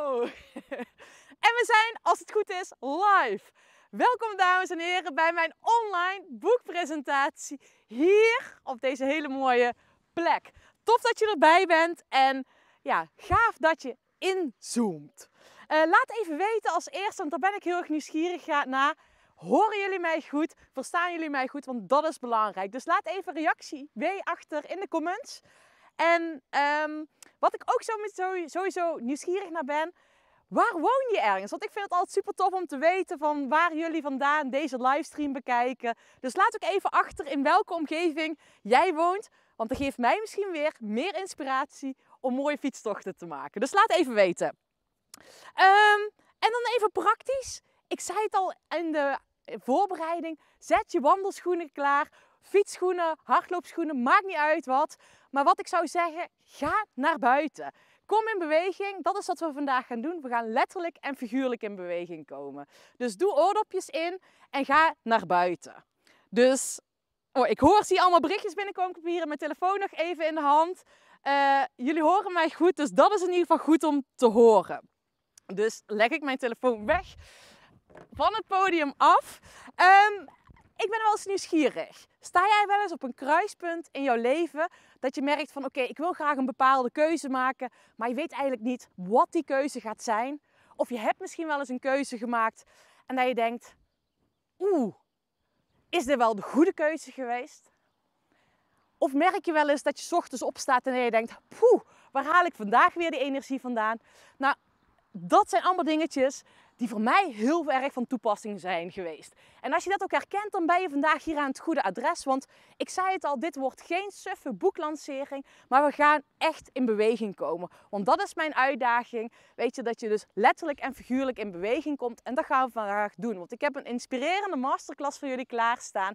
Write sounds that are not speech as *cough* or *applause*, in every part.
*laughs* En we zijn, als het goed is, live. Welkom dames en heren bij mijn online boekpresentatie hier op deze hele mooie plek. Tof dat je erbij bent en ja, gaaf dat je inzoomt. Eh, laat even weten als eerste, want daar ben ik heel erg nieuwsgierig naar. Horen jullie mij goed? Verstaan jullie mij goed? Want dat is belangrijk. Dus laat even reactie W achter in de comments. En ehm, wat ik ook sowieso nieuwsgierig naar ben, waar woon je ergens? Want ik vind het altijd super tof om te weten van waar jullie vandaan deze livestream bekijken. Dus laat ook even achter in welke omgeving jij woont. Want dat geeft mij misschien weer meer inspiratie om mooie fietstochten te maken. Dus laat even weten. Ehm, en dan even praktisch. Ik zei het al in de voorbereiding. Zet je wandelschoenen klaar fietsschoenen, hardloopschoenen, maakt niet uit wat. Maar wat ik zou zeggen, ga naar buiten. Kom in beweging, dat is wat we vandaag gaan doen. We gaan letterlijk en figuurlijk in beweging komen. Dus doe oordopjes in en ga naar buiten. Dus, oh, ik hoor, zie allemaal berichtjes binnenkomen. hier mijn telefoon nog even in de hand. Eh, jullie horen mij goed, dus dat is in ieder geval goed om te horen. Dus leg ik mijn telefoon weg van het podium af. Um, ik ben wel eens nieuwsgierig. Sta jij wel eens op een kruispunt in jouw leven dat je merkt van oké, ik wil graag een bepaalde keuze maken, maar je weet eigenlijk niet wat die keuze gaat zijn? Of je hebt misschien wel eens een keuze gemaakt en dat je denkt, oeh, is dit wel de goede keuze geweest? Of merk je wel eens dat je ochtends opstaat en je denkt, poeh, waar haal ik vandaag weer die energie vandaan? Nou, dat zijn allemaal dingetjes die voor mij heel erg van toepassing zijn geweest. En als je dat ook herkent, dan ben je vandaag hier aan het goede adres. Want ik zei het al, dit wordt geen suffe boeklancering, maar we gaan echt in beweging komen. Want dat is mijn uitdaging. Weet je, dat je dus letterlijk en figuurlijk in beweging komt. En dat gaan we vandaag doen. Want ik heb een inspirerende masterclass voor jullie klaarstaan.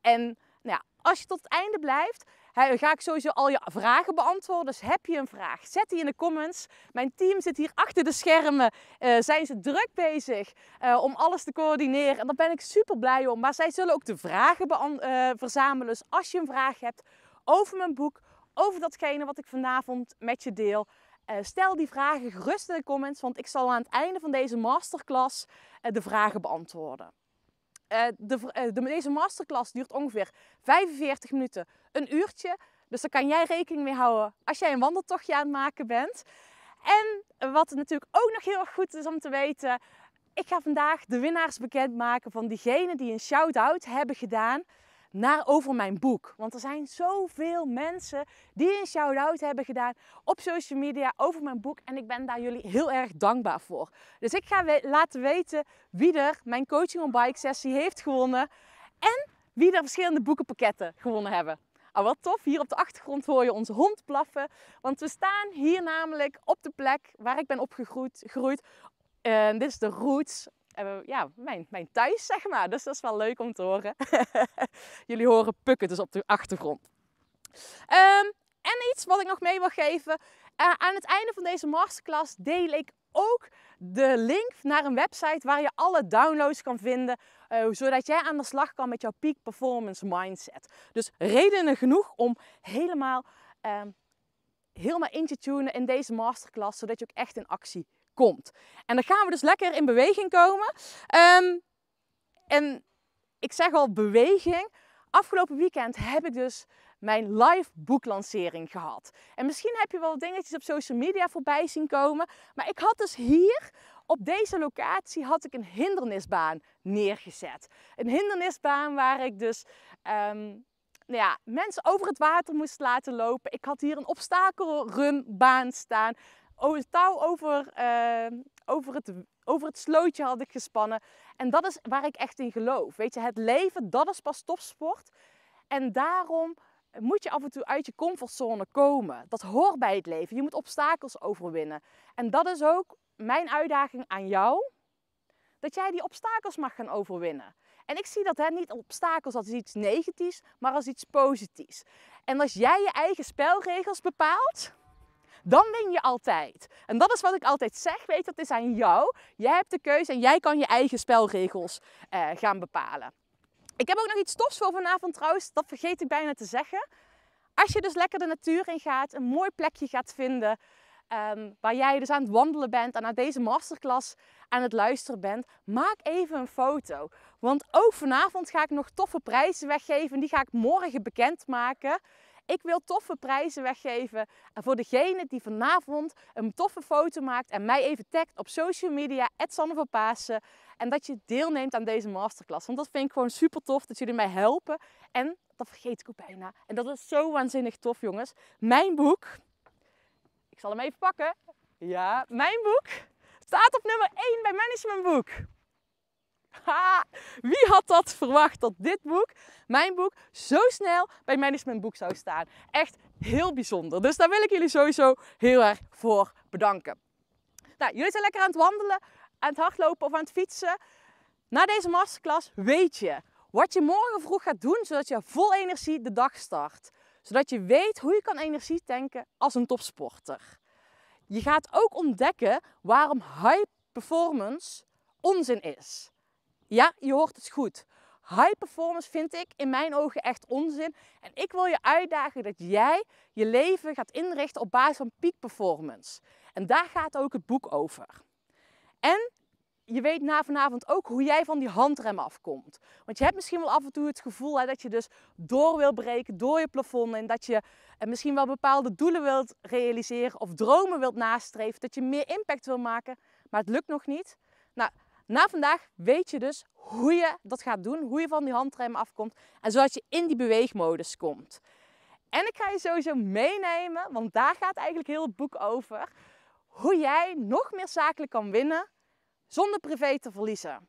En nou ja, als je tot het einde blijft, ga ik sowieso al je vragen beantwoorden. Dus heb je een vraag, zet die in de comments. Mijn team zit hier achter de schermen. Uh, zijn ze druk bezig eh, om alles te coördineren. En daar ben ik super blij om. Maar zij zullen ook de vragen eh, verzamelen. Dus als je een vraag hebt over mijn boek, over datgene wat ik vanavond met je deel. stel die vragen gerust in de comments, want ik zal aan het einde van deze masterclass de vragen beantwoorden. Eh, eh, de, deze masterclass duurt ongeveer 45 minuten, een uurtje. Dus daar kan jij rekening mee houden als jij een wandeltochtje aan het maken bent. En wat natuurlijk ook nog heel erg goed is om te weten. Ik ga vandaag de winnaars bekendmaken van diegenen die een shout-out hebben gedaan naar, over mijn boek. Want er zijn zoveel mensen die een shout-out hebben gedaan op social media over mijn boek. En ik ben daar jullie heel erg dankbaar voor. Dus ik ga laten weten wie er mijn coaching on bike sessie heeft gewonnen. En wie er verschillende boekenpakketten gewonnen hebben. Ah, wat tof, hier op de achtergrond hoor je onze hond blaffen. Want we staan hier namelijk op de plek waar ik ben opgegroeid. En dit is de Roots ja, mijn, mijn thuis, zeg maar. Dus dat is wel leuk om te horen. *laughs* Jullie horen pukken dus op de achtergrond. Ehm, en iets wat ik nog mee wil geven. Eh, aan het einde van deze masterclass deel ik ook de link naar een website waar je alle downloads kan vinden. Eh, zodat jij aan de slag kan met jouw peak performance mindset. Dus redenen genoeg om helemaal, ehm, helemaal in te tunen in deze masterclass. Zodat je ook echt in actie komt. En dan gaan we dus lekker in beweging komen. Ehm, en ik zeg al beweging. Afgelopen weekend heb ik dus mijn live boeklancering gehad. En misschien heb je wel dingetjes op social media voorbij zien komen. Maar ik had dus hier op deze locatie had ik een hindernisbaan neergezet. Een hindernisbaan waar ik dus ehm, nou ja, mensen over het water moest laten lopen. Ik had hier een obstakelrunbaan staan touw over, uh, over, het, over het slootje had ik gespannen. En dat is waar ik echt in geloof. Weet je, het leven, dat is pas topsport. En daarom moet je af en toe uit je comfortzone komen. Dat hoort bij het leven. Je moet obstakels overwinnen. En dat is ook mijn uitdaging aan jou. Dat jij die obstakels mag gaan overwinnen. En ik zie dat hè, niet obstakels als iets negatiefs, maar als iets positiefs. En als jij je eigen spelregels bepaalt, dan win je altijd. En dat is wat ik altijd zeg, weet dat is aan jou. Jij hebt de keuze en jij kan je eigen spelregels eh, gaan bepalen. Ik heb ook nog iets tofs voor vanavond trouwens, dat vergeet ik bijna te zeggen. Als je dus lekker de natuur in gaat, een mooi plekje gaat vinden... Ehm, waar jij dus aan het wandelen bent en naar deze masterclass aan het luisteren bent, maak even een foto. Want ook vanavond ga ik nog toffe prijzen weggeven. Die ga ik morgen bekendmaken. Ik wil toffe prijzen weggeven voor degene die vanavond een toffe foto maakt en mij even tagt op social media, Sanne van Pasen. En dat je deelneemt aan deze masterclass. Want dat vind ik gewoon super tof dat jullie mij helpen. En dat vergeet ik ook bijna. En dat is zo waanzinnig tof, jongens. Mijn boek. Ik zal hem even pakken. Ja, mijn boek staat op nummer 1 bij Managementboek. Ha! *laughs* Wie had dat verwacht dat dit boek, mijn boek, zo snel bij managementboek zou staan? Echt heel bijzonder. Dus daar wil ik jullie sowieso heel erg voor bedanken. Nou, jullie zijn lekker aan het wandelen, aan het hardlopen of aan het fietsen. Na deze masterclass weet je wat je morgen vroeg gaat doen, zodat je vol energie de dag start. Zodat je weet hoe je kan energie tanken als een topsporter. Je gaat ook ontdekken waarom high performance onzin is. Ja, je hoort het goed. High performance vind ik in mijn ogen echt onzin. En ik wil je uitdagen dat jij je leven gaat inrichten op basis van peak performance. En daar gaat ook het boek over. En je weet na vanavond ook hoe jij van die handrem afkomt. Want je hebt misschien wel af en toe het gevoel hè, dat je dus door wil breken, door je plafond. En dat je eh, misschien wel bepaalde doelen wilt realiseren of dromen wilt nastreven. Dat je meer impact wilt maken, maar het lukt nog niet. Nou, na vandaag weet je dus hoe je dat gaat doen, hoe je van die handrem afkomt en zodat je in die beweegmodus komt. En ik ga je sowieso meenemen, want daar gaat eigenlijk heel het boek over, hoe jij nog meer zakelijk kan winnen zonder privé te verliezen.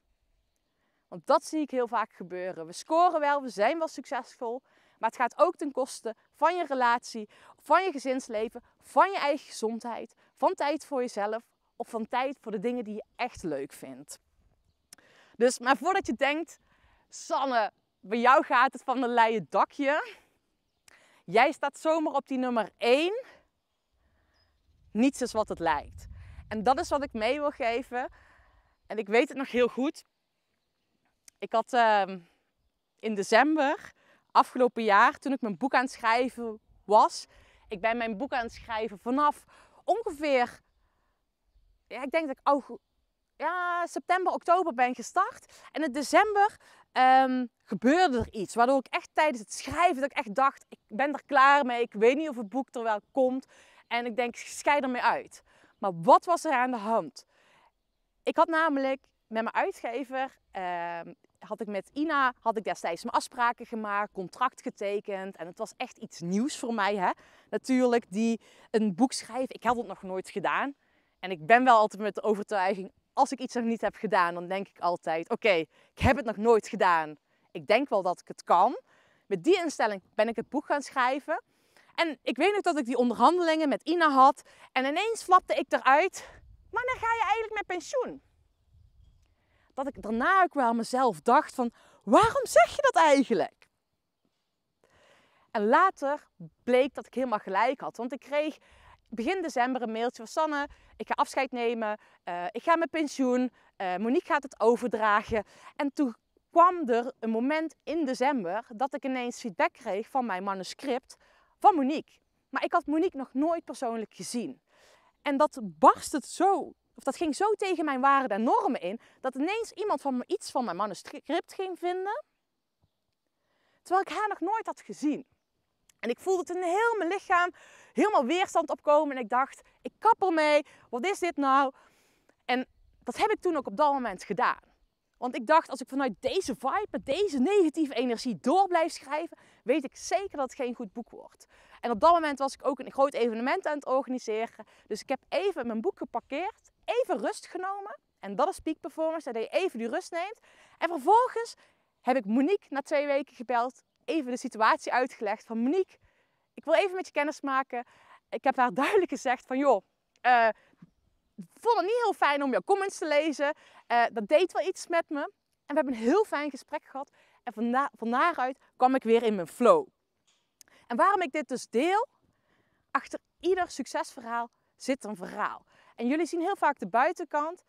Want dat zie ik heel vaak gebeuren. We scoren wel, we zijn wel succesvol, maar het gaat ook ten koste van je relatie, van je gezinsleven, van je eigen gezondheid, van tijd voor jezelf of van tijd voor de dingen die je echt leuk vindt. Dus, maar voordat je denkt, Sanne, bij jou gaat het van een leien dakje. Jij staat zomaar op die nummer 1. Niets is wat het lijkt. En dat is wat ik mee wil geven. En ik weet het nog heel goed. Ik had ehm, in december afgelopen jaar, toen ik mijn boek aan het schrijven was. Ik ben mijn boek aan het schrijven vanaf ongeveer. Ja, ik denk dat ik ja, september, oktober ben gestart. En in december ehm, gebeurde er iets. Waardoor ik echt tijdens het schrijven dat ik echt dacht, ik ben er klaar mee. Ik weet niet of het boek er wel komt. En ik denk, scheid ermee uit. Maar wat was er aan de hand? Ik had namelijk met mijn uitgever, ehm, had ik met Ina, had ik destijds mijn afspraken gemaakt, contract getekend. En het was echt iets nieuws voor mij. Hè? Natuurlijk, die een boek schrijven. Ik had het nog nooit gedaan. En ik ben wel altijd met de overtuiging, als ik iets nog niet heb gedaan, dan denk ik altijd: oké, ik heb het nog nooit gedaan. Ik denk wel dat ik het kan. Met die instelling ben ik het boek gaan schrijven. En ik weet nog dat ik die onderhandelingen met Ina had. En ineens flapte ik eruit. Maar dan ga je eigenlijk met pensioen. Dat ik daarna ook wel aan mezelf dacht van, waarom zeg je dat eigenlijk? En later bleek dat ik helemaal gelijk had. Want ik kreeg begin december een mailtje van Sanne. Ik ga afscheid nemen. Eh, ik ga mijn pensioen. Eh, Monique gaat het overdragen. En toen kwam er een moment in december dat ik ineens feedback kreeg van mijn manuscript van Monique. Maar ik had Monique nog nooit persoonlijk gezien. En dat barst het zo, of dat ging zo tegen mijn waarden en normen in, dat ineens iemand van me iets van mijn manuscript ging vinden, terwijl ik haar nog nooit had gezien. En ik voelde het in heel mijn lichaam helemaal weerstand opkomen. En ik dacht, ik kap ermee. Wat is dit nou? En dat heb ik toen ook op dat moment gedaan. Want ik dacht, als ik vanuit deze vibe, met deze negatieve energie door blijf schrijven, weet ik zeker dat het geen goed boek wordt. En op dat moment was ik ook een groot evenement aan het organiseren. Dus ik heb even mijn boek geparkeerd, even rust genomen. En dat is peak performance, dat je even die rust neemt. En vervolgens heb ik Monique na twee weken gebeld, even de situatie uitgelegd van Monique, ik wil even met je kennis maken. Ik heb haar *laughs* duidelijk gezegd van, joh, uh, vond het niet heel fijn om jouw comments te lezen. Eh, dat deed wel iets met me. En we hebben een heel fijn gesprek gehad. En van, van daaruit kwam ik weer in mijn flow. En waarom ik dit dus deel? Achter ieder succesverhaal zit een verhaal. En jullie zien heel vaak de buitenkant,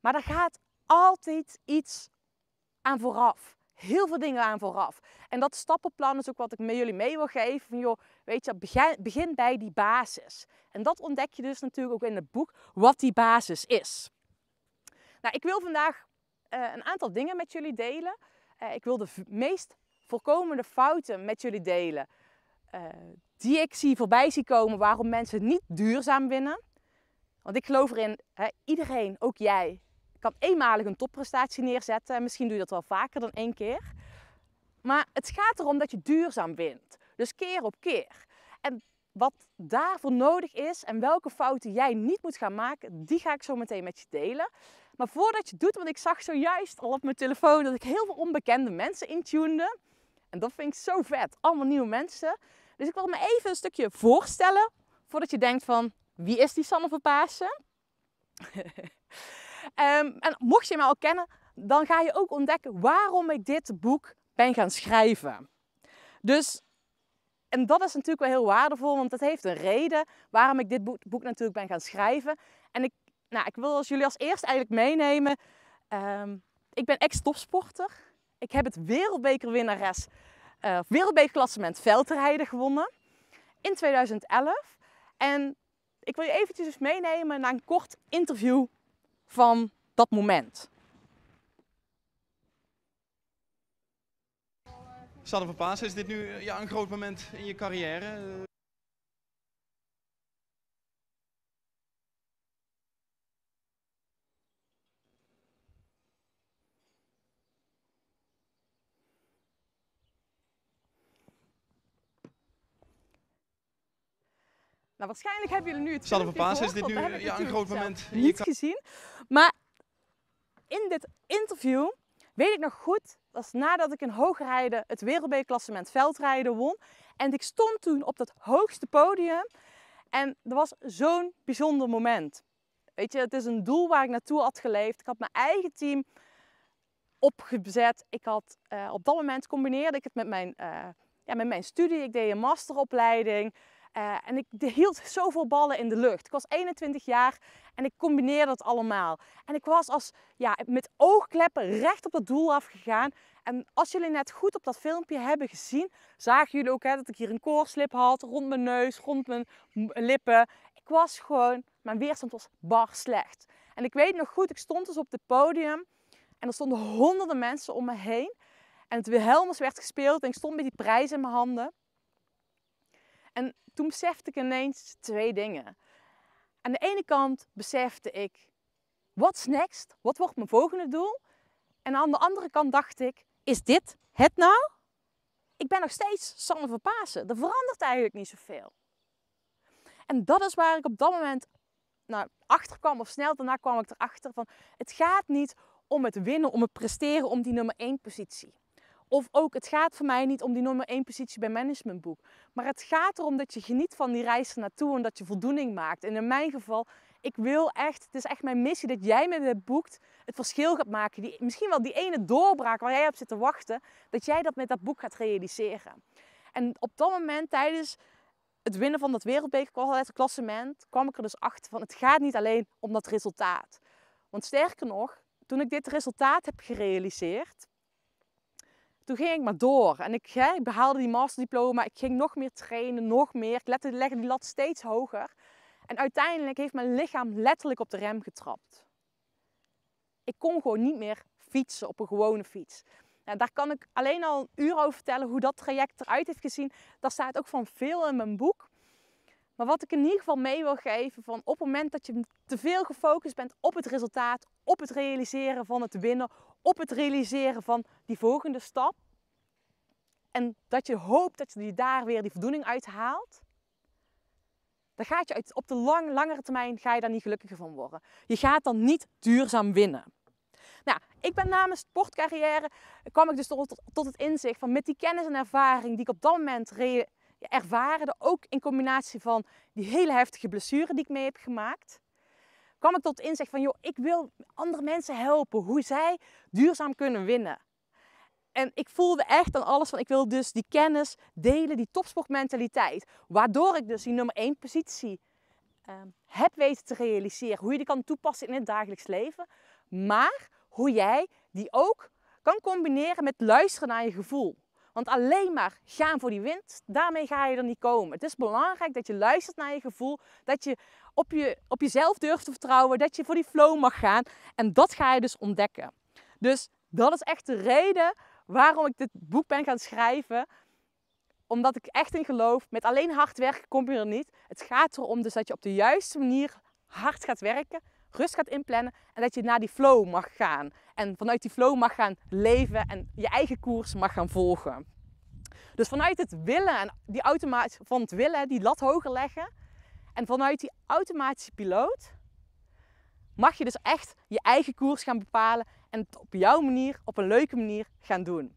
maar daar gaat altijd iets aan vooraf heel veel dingen aan vooraf. En dat stappenplan is ook wat ik met jullie mee wil geven. Van, joh, weet je, begin, begin bij die basis. En dat ontdek je dus natuurlijk ook in het boek, wat die basis is. Nou, ik wil vandaag eh, een aantal dingen met jullie delen. Eh, ik wil de meest voorkomende fouten met jullie delen. Eh, die ik zie voorbij zie komen waarom mensen niet duurzaam winnen. Want ik geloof erin, hè, iedereen, ook jij, kan eenmalig een topprestatie neerzetten. Misschien doe je dat wel vaker dan één keer. Maar het gaat erom dat je duurzaam wint. Dus keer op keer. En wat daarvoor nodig is en welke fouten jij niet moet gaan maken, die ga ik zo meteen met je delen. Maar voordat je doet, want ik zag zojuist al op mijn telefoon dat ik heel veel onbekende mensen intune. En dat vind ik zo vet. Allemaal nieuwe mensen. Dus ik wil me even een stukje voorstellen voordat je denkt van wie is die Sanne van Pasen? *laughs* Ehm, en mocht je mij al kennen, dan ga je ook ontdekken waarom ik dit boek ben gaan schrijven. Dus, en dat is natuurlijk wel heel waardevol, want dat heeft een reden waarom ik dit boek, natuurlijk ben gaan schrijven. En ik, nou, ik wil als jullie als eerst eigenlijk meenemen. Ehm, ik ben ex-topsporter. Ik heb het wereldbekerwinnares, uh, wereldbekerklassement veldrijden gewonnen in 2011. En ik wil je eventjes dus meenemen naar een kort interview van dat moment. Sanne van Paas, is dit nu eh, ja, een groot moment in je carrière? Nou, waarschijnlijk hebben jullie nu het Zal verbaasd is dit nu ja, een groot moment. Niet gezien. Maar in dit interview weet ik nog goed, was nadat ik in rijden het wereldbekerklassement veldrijden won. En ik stond toen op dat hoogste podium. En dat was zo'n bijzonder moment. Weet je, het is een doel waar ik naartoe had geleefd. Ik had mijn eigen team opgezet. Ik had, eh, op dat moment combineerde ik het met mijn, eh, ja, met mijn studie. Ik deed een masteropleiding. Eh, en ik hield zoveel ballen in de lucht. Ik was 21 jaar en ik combineerde dat allemaal. En ik was als, ja, met oogkleppen recht op dat doel afgegaan. En als jullie net goed op dat filmpje hebben gezien, zagen jullie ook hè, dat ik hier een koorslip had rond mijn neus, rond mijn lippen. Ik was gewoon, mijn weerstand was bar slecht. En ik weet nog goed, ik stond dus op het podium en er stonden honderden mensen om me heen. En het Wilhelmus werd gespeeld en ik stond met die prijs in mijn handen. En toen besefte ik ineens twee dingen. Aan de ene kant besefte ik, what's next? Wat wordt mijn volgende doel? En aan de andere kant dacht ik, is dit het nou? Ik ben nog steeds Sanne van Pasen. Er verandert eigenlijk niet zoveel. En dat is waar ik op dat moment nou, achter kwam, of snel daarna kwam ik erachter van, het gaat niet om het winnen, om het presteren, om die nummer één positie. Of ook, het gaat voor mij niet om die nummer één positie bij managementboek. Maar het gaat erom dat je geniet van die reis ernaartoe en dat je voldoening maakt. En in mijn geval, ik wil echt, het is echt mijn missie dat jij met het boek het verschil gaat maken. Die, misschien wel die ene doorbraak waar jij op zit te wachten, dat jij dat met dat boek gaat realiseren. En op dat moment, tijdens het winnen van dat wereldbekerklassement, kwam ik er dus achter van het gaat niet alleen om dat resultaat. Want sterker nog, toen ik dit resultaat heb gerealiseerd, toen ging ik maar door en ik, ik behaalde die masterdiploma. Ik ging nog meer trainen, nog meer. Ik lette, legde die lat steeds hoger. En uiteindelijk heeft mijn lichaam letterlijk op de rem getrapt. Ik kon gewoon niet meer fietsen op een gewone fiets. Nou, daar kan ik alleen al een uur over vertellen hoe dat traject eruit heeft gezien. Daar staat ook van veel in mijn boek. Maar wat ik in ieder geval mee wil geven, van op het moment dat je te veel gefocust bent op het resultaat, op het realiseren van het winnen, op het realiseren van die volgende stap. En dat je hoopt dat je daar weer die voldoening uit haalt. Dan gaat je uit, op de lang, langere termijn ga je daar niet gelukkiger van worden. Je gaat dan niet duurzaam winnen. Nou, ik ben na sportcarrière, kwam ik dus tot, het inzicht van met die kennis en ervaring die ik op dat moment ervaarde, ook in combinatie van die hele heftige blessure die ik mee heb gemaakt, kwam ik tot inzicht van, joh, ik wil andere mensen helpen hoe zij duurzaam kunnen winnen. En ik voelde echt aan alles van, ik wil dus die kennis delen, die topsportmentaliteit. Waardoor ik dus die nummer één positie ehm, heb weten te realiseren. Hoe je die kan toepassen in het dagelijks leven. Maar hoe jij die ook kan combineren met luisteren naar je gevoel. Want alleen maar gaan voor die winst, daarmee ga je er niet komen. Het is belangrijk dat je luistert naar je gevoel, dat je op, je, op jezelf durft te vertrouwen, dat je voor die flow mag gaan. En dat ga je dus ontdekken. Dus dat is echt de reden waarom ik dit boek ben gaan schrijven. Omdat ik echt in geloof, met alleen hard werken kom je er niet. Het gaat erom dus dat je op de juiste manier hard gaat werken, rust gaat inplannen en dat je naar die flow mag gaan. En vanuit die flow mag gaan leven en je eigen koers mag gaan volgen. Dus vanuit het willen en die automaat van het willen, die lat hoger leggen, en vanuit die automatische piloot mag je dus echt je eigen koers gaan bepalen en het op jouw manier, op een leuke manier gaan doen.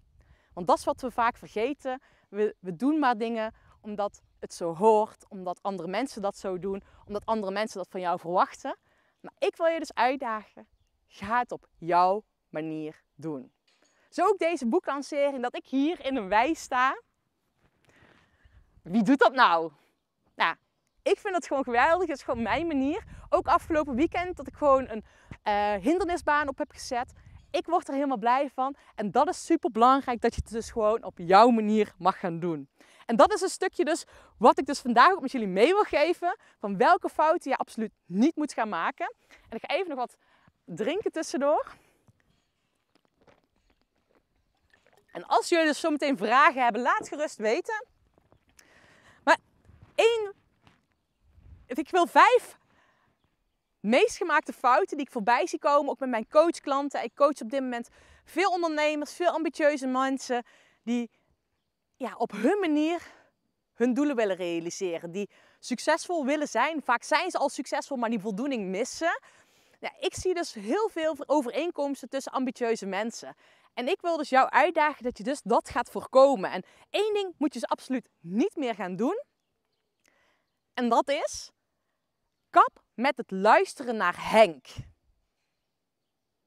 Want dat is wat we vaak vergeten. We, we doen maar dingen omdat het zo hoort, omdat andere mensen dat zo doen, omdat andere mensen dat van jou verwachten. Maar ik wil je dus uitdagen, ga het op jouw manier doen. Zo ook deze boeklancering, dat ik hier in een wij sta. Wie doet dat nou? Nou, ik vind dat gewoon geweldig. Het is gewoon mijn manier. Ook afgelopen weekend dat ik gewoon een eh, hindernisbaan op heb gezet. Ik word er helemaal blij van. En dat is super belangrijk dat je het dus gewoon op jouw manier mag gaan doen. En dat is een stukje dus wat ik dus vandaag ook met jullie mee wil geven. Van welke fouten je absoluut niet moet gaan maken. En ik ga even nog wat drinken tussendoor. En als jullie dus zometeen vragen hebben, laat gerust weten. Maar één ik wil vijf meest gemaakte fouten die ik voorbij zie komen, ook met mijn coachklanten. Ik coach op dit moment veel ondernemers, veel ambitieuze mensen die ja, op hun manier hun doelen willen realiseren. Die succesvol willen zijn. Vaak zijn ze al succesvol, maar die voldoening missen. Ja, ik zie dus heel veel overeenkomsten tussen ambitieuze mensen. En ik wil dus jou uitdagen dat je dus dat gaat voorkomen. En één ding moet je dus absoluut niet meer gaan doen. En dat is Kap met het luisteren naar Henk.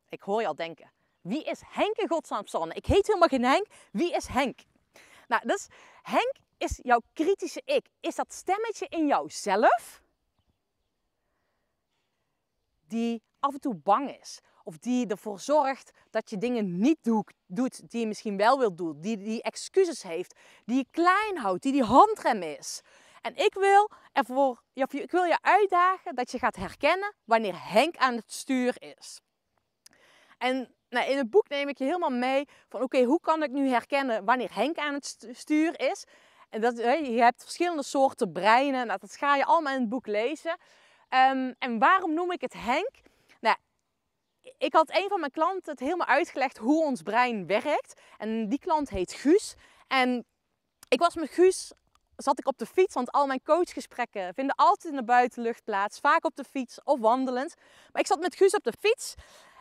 Ik hoor je al denken. Wie is Henk in godsnaam, Sanne? Ik heet helemaal geen Henk. Wie is Henk? Nou, dus Henk is jouw kritische ik. Is dat stemmetje in jouzelf die af en toe bang is? Of die ervoor zorgt dat je dingen niet doet die je misschien wel wilt doen. Die, die excuses heeft. Die je klein houdt. Die die handrem is. En ik wil, ervoor, ik wil je uitdagen dat je gaat herkennen wanneer Henk aan het stuur is. En nou, in het boek neem ik je helemaal mee van oké, hoe kan ik nu herkennen wanneer Henk aan het stuur is? En dat, je hebt verschillende soorten breinen, nou, dat ga je allemaal in het boek lezen. Ehm, en waarom noem ik het Henk? Nou, ik had een van mijn klanten het helemaal uitgelegd hoe ons brein werkt. En die klant heet Guus. En ik was met Guus zat ik op de fiets, want al mijn coachgesprekken vinden altijd in de buitenlucht plaats. Vaak op de fiets of wandelend. Maar ik zat met Guus op de fiets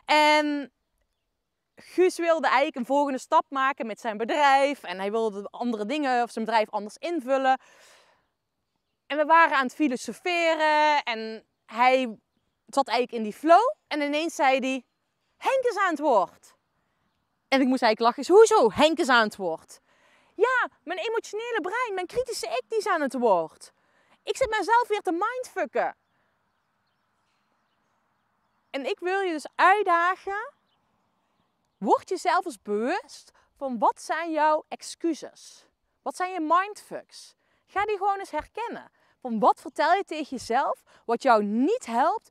en Guus wilde eigenlijk een volgende stap maken met zijn bedrijf. En hij wilde andere dingen of zijn bedrijf anders invullen. En we waren aan het filosoferen en hij zat eigenlijk in die flow. En ineens zei hij, Henk is aan het woord. En ik moest eigenlijk lachen. Hoezo? Henk is aan het woord. Ja, mijn emotionele brein, mijn kritische ik, die is aan het woord. Ik zit mezelf weer te mindfucken. En ik wil je dus uitdagen. Word je zelf eens bewust van wat zijn jouw excuses? Wat zijn je mindfucks? Ga die gewoon eens herkennen. Van wat vertel je tegen jezelf wat jou niet helpt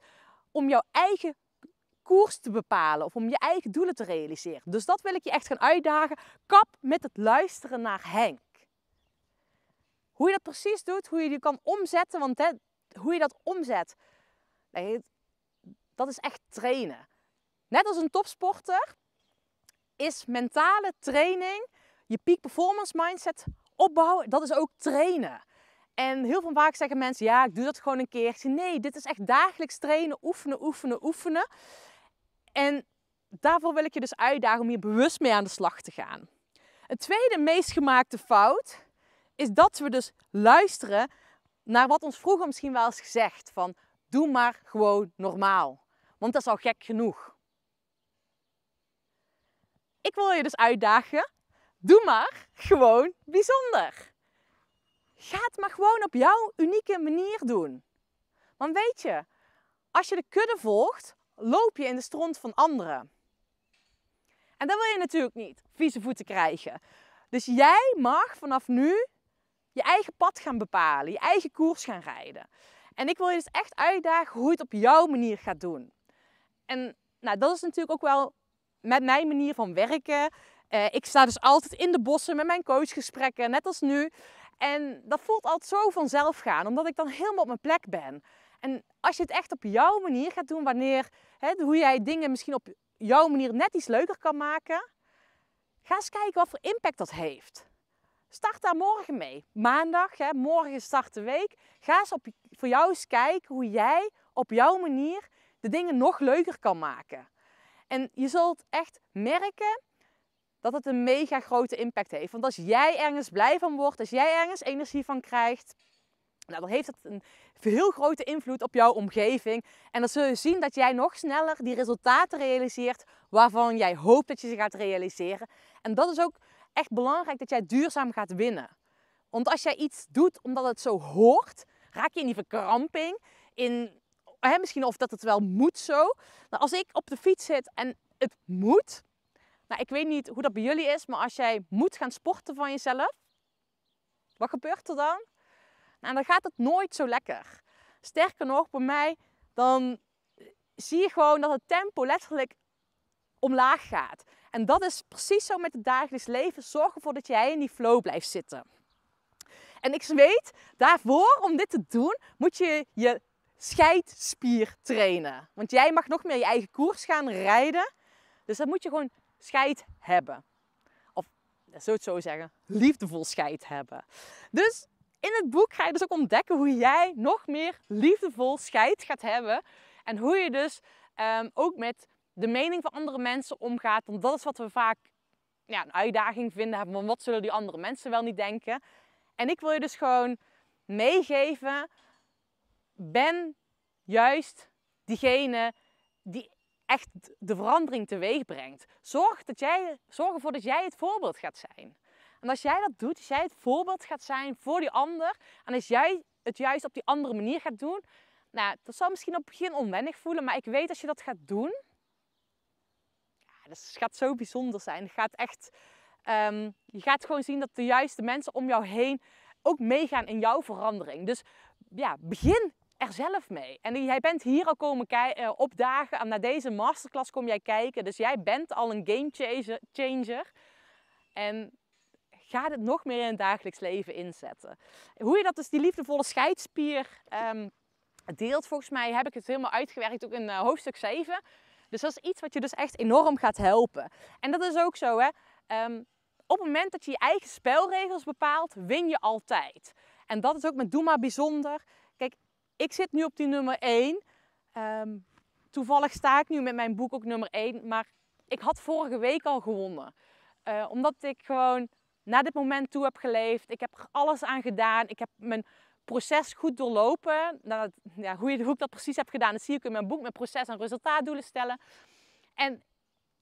om jouw eigen koers te bepalen of om je eigen doelen te realiseren. Dus dat wil ik je echt gaan uitdagen. Kap met het luisteren naar Henk. Hoe je dat precies doet, hoe je die kan omzetten, want hè, hoe je dat omzet, dat is echt trainen. Net als een topsporter is mentale training, je peak performance mindset opbouwen, dat is ook trainen. En heel van vaak zeggen mensen, ja, ik doe dat gewoon een keer. nee, dit is echt dagelijks trainen, oefenen, oefenen, oefenen. En daarvoor wil ik je dus uitdagen om hier bewust mee aan de slag te gaan. Een tweede meest gemaakte fout is dat we dus luisteren naar wat ons vroeger misschien wel eens gezegd van doe maar gewoon normaal, want dat is al gek genoeg. Ik wil je dus uitdagen, doe maar gewoon bijzonder. Ga het maar gewoon op jouw unieke manier doen. Want weet je, als je de kudde volgt, loop je in de stront van anderen. En dat wil je natuurlijk niet, vieze voeten krijgen. Dus jij mag vanaf nu je eigen pad gaan bepalen, je eigen koers gaan rijden. En ik wil je dus echt uitdagen hoe je het op jouw manier gaat doen. En nou, dat is natuurlijk ook wel met mijn manier van werken. Eh, ik sta dus altijd in de bossen met mijn coachgesprekken, net als nu. En dat voelt altijd zo vanzelf gaan, omdat ik dan helemaal op mijn plek ben. En als je het echt op jouw manier gaat doen, wanneer, hè, hoe jij dingen misschien op jouw manier net iets leuker kan maken, ga eens kijken wat voor impact dat heeft. Start daar morgen mee. Maandag, hè, morgen start de week. Ga eens op, voor jou eens kijken hoe jij op jouw manier de dingen nog leuker kan maken. En je zult echt merken dat het een mega grote impact heeft. Want als jij ergens blij van wordt, als jij ergens energie van krijgt, nou, dan heeft dat een heel grote invloed op jouw omgeving. En dan zul je zien dat jij nog sneller die resultaten realiseert waarvan jij hoopt dat je ze gaat realiseren. En dat is ook echt belangrijk dat jij duurzaam gaat winnen. Want als jij iets doet omdat het zo hoort, raak je in die verkramping. In, hè, misschien of dat het wel moet zo. Nou, als ik op de fiets zit en het moet. Nou, ik weet niet hoe dat bij jullie is, maar als jij moet gaan sporten van jezelf, wat gebeurt er dan? Nou, dan gaat het nooit zo lekker. Sterker nog, bij mij, dan zie je gewoon dat het tempo letterlijk omlaag gaat. En dat is precies zo met het dagelijks leven. Zorg ervoor dat jij in die flow blijft zitten. En ik weet, daarvoor, om dit te doen, moet je je scheidspier trainen. Want jij mag nog meer je eigen koers gaan rijden. Dus dan moet je gewoon scheid hebben. Of, dat zou het zo zeggen, liefdevol scheid hebben. Dus in het boek ga je dus ook ontdekken hoe jij nog meer liefdevol scheid gaat hebben. En hoe je dus ehm, ook met de mening van andere mensen omgaat. Want dat is wat we vaak ja, een uitdaging vinden. Van wat zullen die andere mensen wel niet denken? En ik wil je dus gewoon meegeven. Ben juist diegene die echt de verandering teweeg brengt. Zorg, dat jij, zorg ervoor dat jij het voorbeeld gaat zijn. En als jij dat doet, als jij het voorbeeld gaat zijn voor die ander, en als jij het juist op die andere manier gaat doen, nou, dat zal misschien op het begin onwennig voelen, maar ik weet als je dat gaat doen, ja, dat gaat zo bijzonder zijn. Het gaat echt, ehm, je gaat gewoon zien dat de juiste mensen om jou heen ook meegaan in jouw verandering. Dus ja, begin er zelf mee. En jij bent hier al komen eh, opdagen. En naar deze masterclass kom jij kijken. Dus jij bent al een game changer. En ga dit nog meer in het dagelijks leven inzetten. Hoe je dat dus die liefdevolle scheidspier um, ehm, deelt, volgens mij heb ik het helemaal uitgewerkt ook in eh, hoofdstuk 7. Dus dat is iets wat je dus echt enorm gaat helpen. En dat is ook zo, hè. Ehm, op het moment dat je je eigen spelregels bepaalt, win je altijd. En dat is ook met Doe maar bijzonder. Kijk, ik zit nu op die nummer 1. Ehm, toevallig sta ik nu met mijn boek ook nummer 1. Maar ik had vorige week al gewonnen. Eh, omdat ik gewoon naar dit moment toe heb geleefd. Ik heb er alles aan gedaan. Ik heb mijn proces goed doorlopen. ja, hoe, hoe ik dat precies heb gedaan, dat zie ik in mijn boek. Mijn proces en resultaatdoelen stellen. En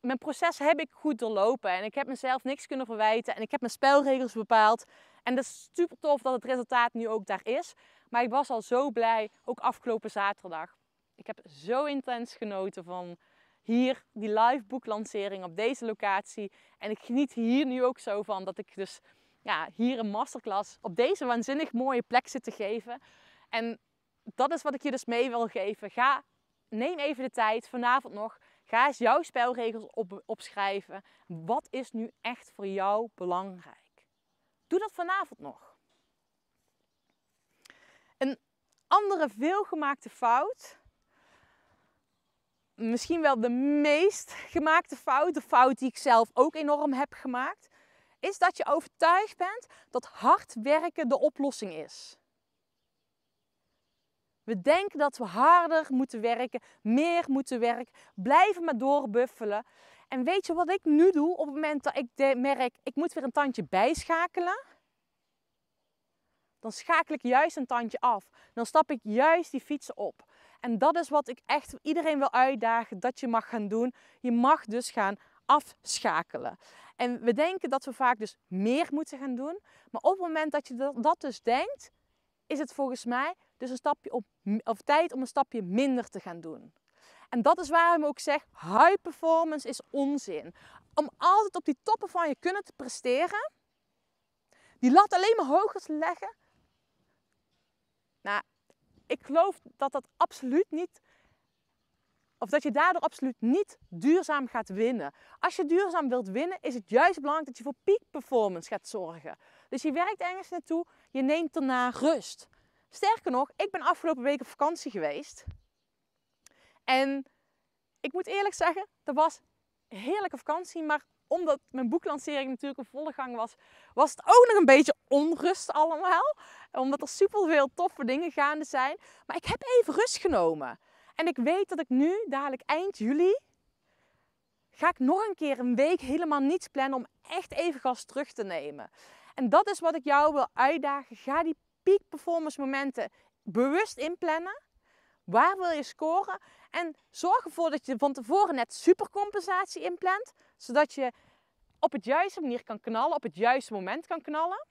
mijn proces heb ik goed doorlopen. En ik heb mezelf niks kunnen verwijten. En ik heb mijn spelregels bepaald. En dat is super tof dat het resultaat nu ook daar is. Maar ik was al zo blij, ook afgelopen zaterdag. Ik heb zo intens genoten van hier die live boeklancering op deze locatie. En ik geniet hier nu ook zo van dat ik dus ja, hier een masterclass op deze waanzinnig mooie plek zit te geven. En dat is wat ik je dus mee wil geven. Ga, neem even de tijd vanavond nog. Ga eens jouw spelregels opschrijven. Wat is nu echt voor jou belangrijk? Doe dat vanavond nog. Een andere veelgemaakte fout misschien wel de meest gemaakte fout, de fout die ik zelf ook enorm heb gemaakt, is dat je overtuigd bent dat hard werken de oplossing is. We denken dat we harder moeten werken, meer moeten werken, blijven maar doorbuffelen. En weet je wat ik nu doe op het moment dat ik merk, ik moet weer een tandje bijschakelen? Dan schakel ik juist een tandje af. Dan stap ik juist die fietsen op. En dat is wat ik echt iedereen wil uitdagen dat je mag gaan doen. Je mag dus gaan afschakelen. En we denken dat we vaak dus meer moeten gaan doen. Maar op het moment dat je dat dus denkt, is het volgens mij dus een stapje op, of tijd om een stapje minder te gaan doen. En dat is waarom ik ook zeg, high performance is onzin. Om altijd op die toppen van je kunnen te presteren, die lat alleen maar hoger te leggen. Nou, ik geloof dat dat absoluut niet. Of dat je daardoor absoluut niet duurzaam gaat winnen. Als je duurzaam wilt winnen, is het juist belangrijk dat je voor peak performance gaat zorgen. Dus je werkt ergens naartoe, je neemt daarna rust. Sterker nog, ik ben afgelopen week op vakantie geweest. En ik moet eerlijk zeggen, dat was een heerlijke vakantie, maar omdat mijn boeklancering natuurlijk een volle gang was, was het ook nog een beetje onrust allemaal. Omdat er superveel toffe dingen gaande zijn. Maar ik heb even rust genomen. En ik weet dat ik nu, dadelijk eind juli, ga ik nog een keer een week helemaal niets plannen om echt even gas terug te nemen. En dat is wat ik jou wil uitdagen. Ga die peak performance momenten bewust inplannen. Waar wil je scoren? En zorg ervoor dat je van tevoren net supercompensatie inplant zodat je op het juiste manier kan knallen, op het juiste moment kan knallen.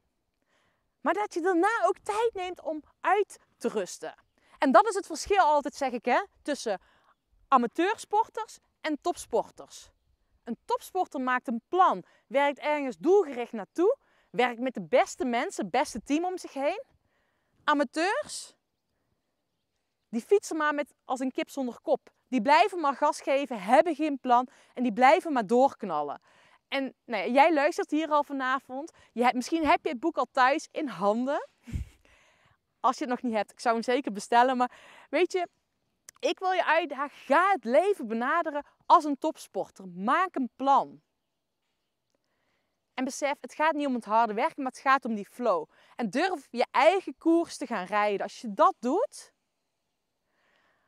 Maar dat je daarna ook tijd neemt om uit te rusten. En dat is het verschil altijd, zeg ik, hè, tussen amateursporters en topsporters. Een topsporter maakt een plan, werkt ergens doelgericht naartoe, werkt met de beste mensen, het beste team om zich heen. Amateurs, die fietsen maar met als een kip zonder kop. Die blijven maar gas geven, hebben geen plan en die blijven maar doorknallen. En nou jij luistert hier al vanavond. Je hebt, misschien heb je het boek al thuis in handen. *laughs* Als je het nog niet hebt, ik zou hem zeker bestellen. Maar weet je, ik wil je uitdagen. Ga het leven benaderen als een topsporter. Maak een plan. En besef, het gaat niet om het harde werken, maar het gaat om die flow. En durf je eigen koers te gaan rijden. Als je dat doet,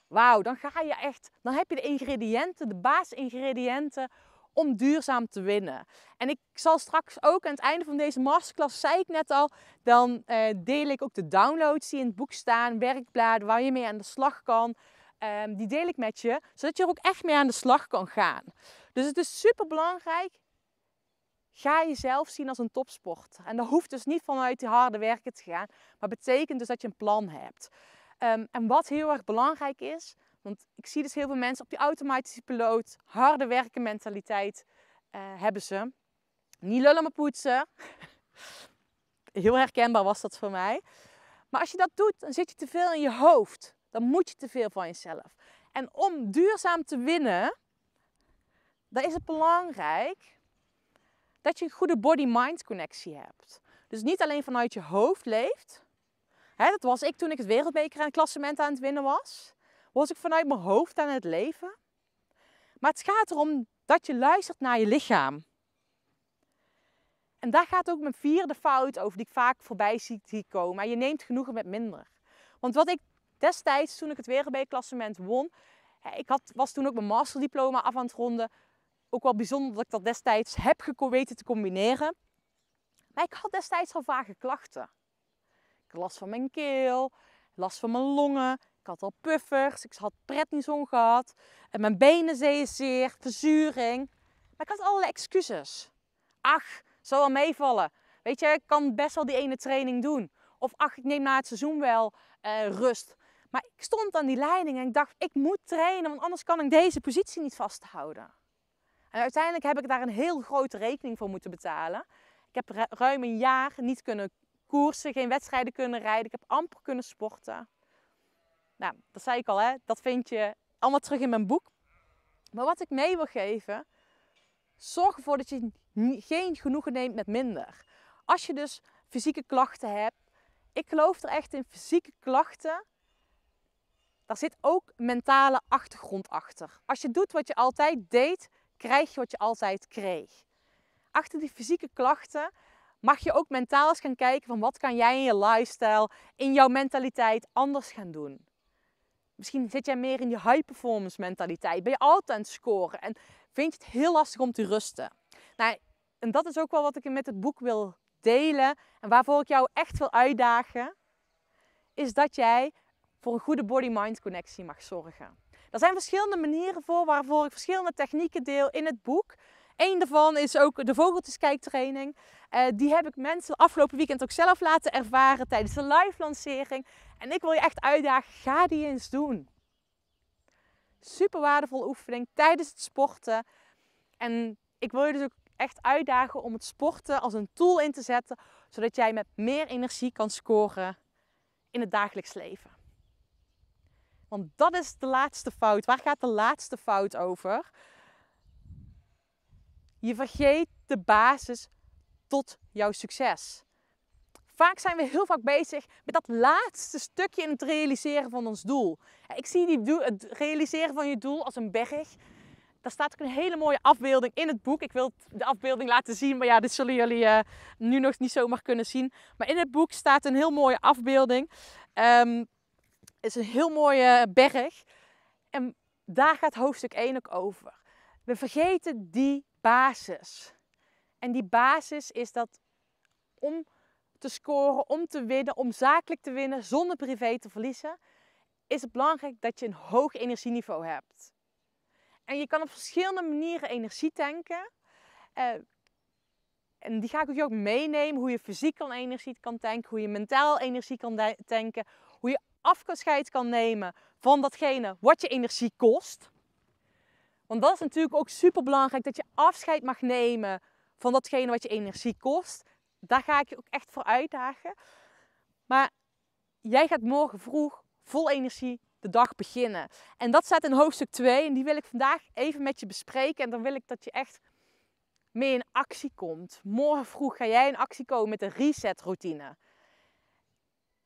Wauw, dan ga je echt, dan heb je de ingrediënten, de basisingrediënten om duurzaam te winnen. En ik zal straks ook aan het einde van deze masterclass, zei ik net al, dan eh, deel ik ook de downloads die in het boek staan, werkbladen waar je mee aan de slag kan. Ehm, die deel ik met je, zodat je er ook echt mee aan de slag kan gaan. Dus het is super belangrijk. Ga jezelf zien als een topsporter. En dat hoeft dus niet vanuit die harde werken te gaan, maar betekent dus dat je een plan hebt. Ehm, en wat heel erg belangrijk is, want ik zie dus heel veel mensen op die automatische piloot, harde werken mentaliteit eh, hebben ze. Niet lullen maar poetsen. *laughs* heel herkenbaar was dat voor mij. Maar als je dat doet, dan zit je te veel in je hoofd. Dan moet je te veel van jezelf. En om duurzaam te winnen, dan is het belangrijk dat je een goede body-mind connectie hebt. Dus niet alleen vanuit je hoofd leeft, Hè, dat was ik toen ik het wereldbeker klassement aan het winnen was. Was ik vanuit mijn hoofd aan het leven. Maar het gaat erom dat je luistert naar je lichaam. En daar gaat ook mijn vierde fout over, die ik vaak voorbij zie komen. je neemt genoegen met minder. Want wat ik destijds, toen ik het wereldbekerklassement won... Ik had, was toen ook mijn masterdiploma af aan het ronden. Ook wel bijzonder dat ik dat destijds heb weten te combineren. Maar ik had destijds al vage klachten last van mijn keel, last van mijn longen. Ik had al puffers, ik had prednison gehad. En mijn benen zeiden zeer, verzuring. Maar ik had allerlei excuses. Ach, zal wel meevallen. Weet je, ik kan best wel die ene training doen. Of ach, ik neem na het seizoen wel eh, rust. Maar ik stond aan die leiding en ik dacht, ik moet trainen, want anders kan ik deze positie niet vasthouden. En uiteindelijk heb ik daar een heel grote rekening voor moeten betalen. Ik heb ruim een jaar niet kunnen koersen, geen wedstrijden kunnen rijden. Ik heb amper kunnen sporten. Nou, dat zei ik al, hè? dat vind je allemaal terug in mijn boek. Maar wat ik mee wil geven, zorg ervoor dat je geen genoegen neemt met minder. Als je dus fysieke klachten hebt, ik geloof er echt in fysieke klachten. Daar zit ook mentale achtergrond achter. Als je doet wat je altijd deed, krijg je wat je altijd kreeg. Achter die fysieke klachten mag je ook mentaal eens gaan kijken van wat kan jij in je lifestyle, in jouw mentaliteit anders gaan doen. Misschien zit jij meer in je high performance mentaliteit. Ben je altijd aan het scoren en vind je het heel lastig om te rusten. Nou, en dat is ook wel wat ik met het boek wil delen en waarvoor ik jou echt wil uitdagen, is dat jij voor een goede body-mind connectie mag zorgen. Er zijn verschillende manieren voor waarvoor ik verschillende technieken deel in het boek. Eén daarvan is ook de vogeltjeskijktraining. Eh, die heb ik mensen afgelopen weekend ook zelf laten ervaren tijdens de live lancering. En ik wil je echt uitdagen, ga die eens doen. Super waardevolle oefening tijdens het sporten. En ik wil je dus ook echt uitdagen om het sporten als een tool in te zetten, zodat jij met meer energie kan scoren in het dagelijks leven. Want dat is de laatste fout. Waar gaat de laatste fout over? Je vergeet de basis tot jouw succes. Vaak zijn we heel vaak bezig met dat laatste stukje in het realiseren van ons doel. Ik zie die het realiseren van je doel als een berg. Daar staat ook een hele mooie afbeelding in het boek. Ik wil de afbeelding laten zien, maar ja, dit zullen jullie eh, nu nog niet zomaar kunnen zien. Maar in het boek staat een heel mooie afbeelding. Ehm, het is een heel mooie berg. En daar gaat hoofdstuk 1 ook over. We vergeten die basis. En die basis is dat om te scoren, om te winnen, om zakelijk te winnen, zonder privé te verliezen, is het belangrijk dat je een hoog energieniveau hebt. En je kan op verschillende manieren energie tanken. Eh, en die ga ik je ook meenemen. Hoe je fysiek kan energie kan tanken. Hoe je mentaal energie kan tanken. Hoe je afscheid kan nemen van datgene wat je energie kost. Want dat is natuurlijk ook super belangrijk dat je afscheid mag nemen van datgene wat je energie kost. Daar ga ik je ook echt voor uitdagen. Maar jij gaat morgen vroeg vol energie de dag beginnen. En dat staat in hoofdstuk 2 en die wil ik vandaag even met je bespreken. En dan wil ik dat je echt mee in actie komt. Morgen vroeg ga jij in actie komen met een reset routine.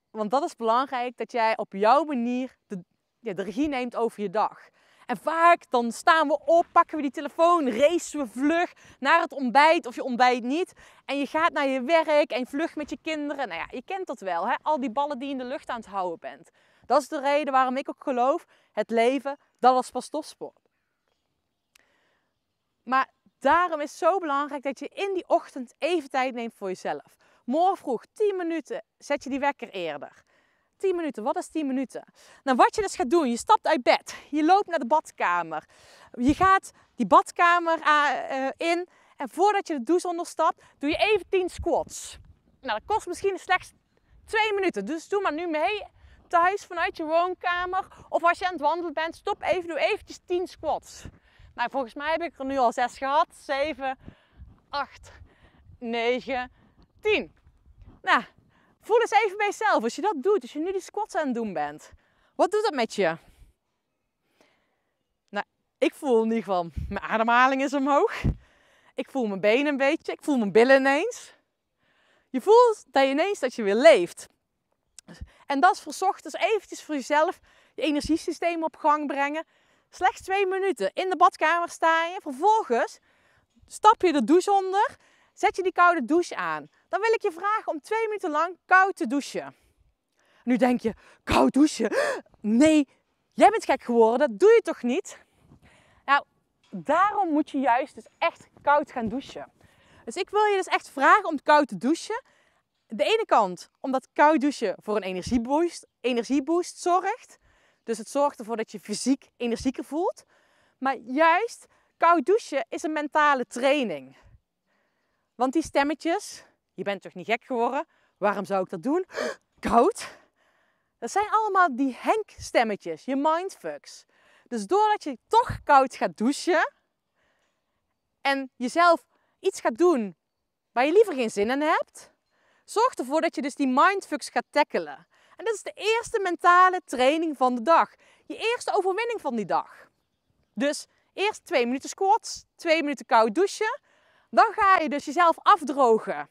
Want dat is belangrijk dat jij op jouw manier de, ja, de regie neemt over je dag. En vaak dan staan we op, pakken we die telefoon, racen we vlug naar het ontbijt of je ontbijt niet. En je gaat naar je werk en vlug met je kinderen. Nou ja, je kent dat wel, hè? al die ballen die je in de lucht aan het houden bent. Dat is de reden waarom ik ook geloof, het leven, dat was pas topsport. Maar daarom is het zo belangrijk dat je in die ochtend even tijd neemt voor jezelf. Morgen vroeg, 10 minuten, zet je die wekker eerder. 10 minuten. Wat is 10 minuten? Nou, wat je dus gaat doen, je stapt uit bed, je loopt naar de badkamer. Je gaat die badkamer eh, eh, in en voordat je de douche onderstapt, doe je even 10 squats. Nou, dat kost misschien slechts 2 minuten, dus doe maar nu mee thuis vanuit je woonkamer. Of als je aan het wandelen bent, stop even, doe eventjes 10 squats. Nou, volgens mij heb ik er nu al 6 gehad. 7, 8, 9, 10. Nou, Voel eens even bij jezelf, als je dat doet, als je nu die squats aan het doen bent, wat doet dat met je? Nou, ik voel in ieder geval, mijn ademhaling is omhoog. Ik voel mijn benen een beetje, ik voel mijn billen ineens. Je voelt dat je ineens dat je weer leeft. En dat is voor ochtends eventjes voor jezelf je energiesysteem op gang brengen. Slechts twee minuten in de badkamer sta je. Vervolgens stap je de douche onder zet je die koude douche aan. Dan wil ik je vragen om twee minuten lang koud te douchen. Nu denk je, koud douchen? Nee, jij bent gek geworden, dat doe je toch niet? Nou, daarom moet je juist dus echt koud gaan douchen. Dus ik wil je dus echt vragen om koud te douchen. De ene kant omdat koud douchen voor een energieboost, energieboost zorgt. Dus het zorgt ervoor dat je fysiek energieker voelt. Maar juist koud douchen is een mentale training. Want die stemmetjes, je bent toch niet gek geworden? Waarom zou ik dat doen? Koud. Dat zijn allemaal die Henk-stemmetjes, je mindfucks. Dus doordat je toch koud gaat douchen en jezelf iets gaat doen waar je liever geen zin in hebt, zorg ervoor dat je dus die mindfucks gaat tackelen. En dat is de eerste mentale training van de dag. Je eerste overwinning van die dag. Dus eerst twee minuten squats, twee minuten koud douchen. Dan ga je dus jezelf afdrogen.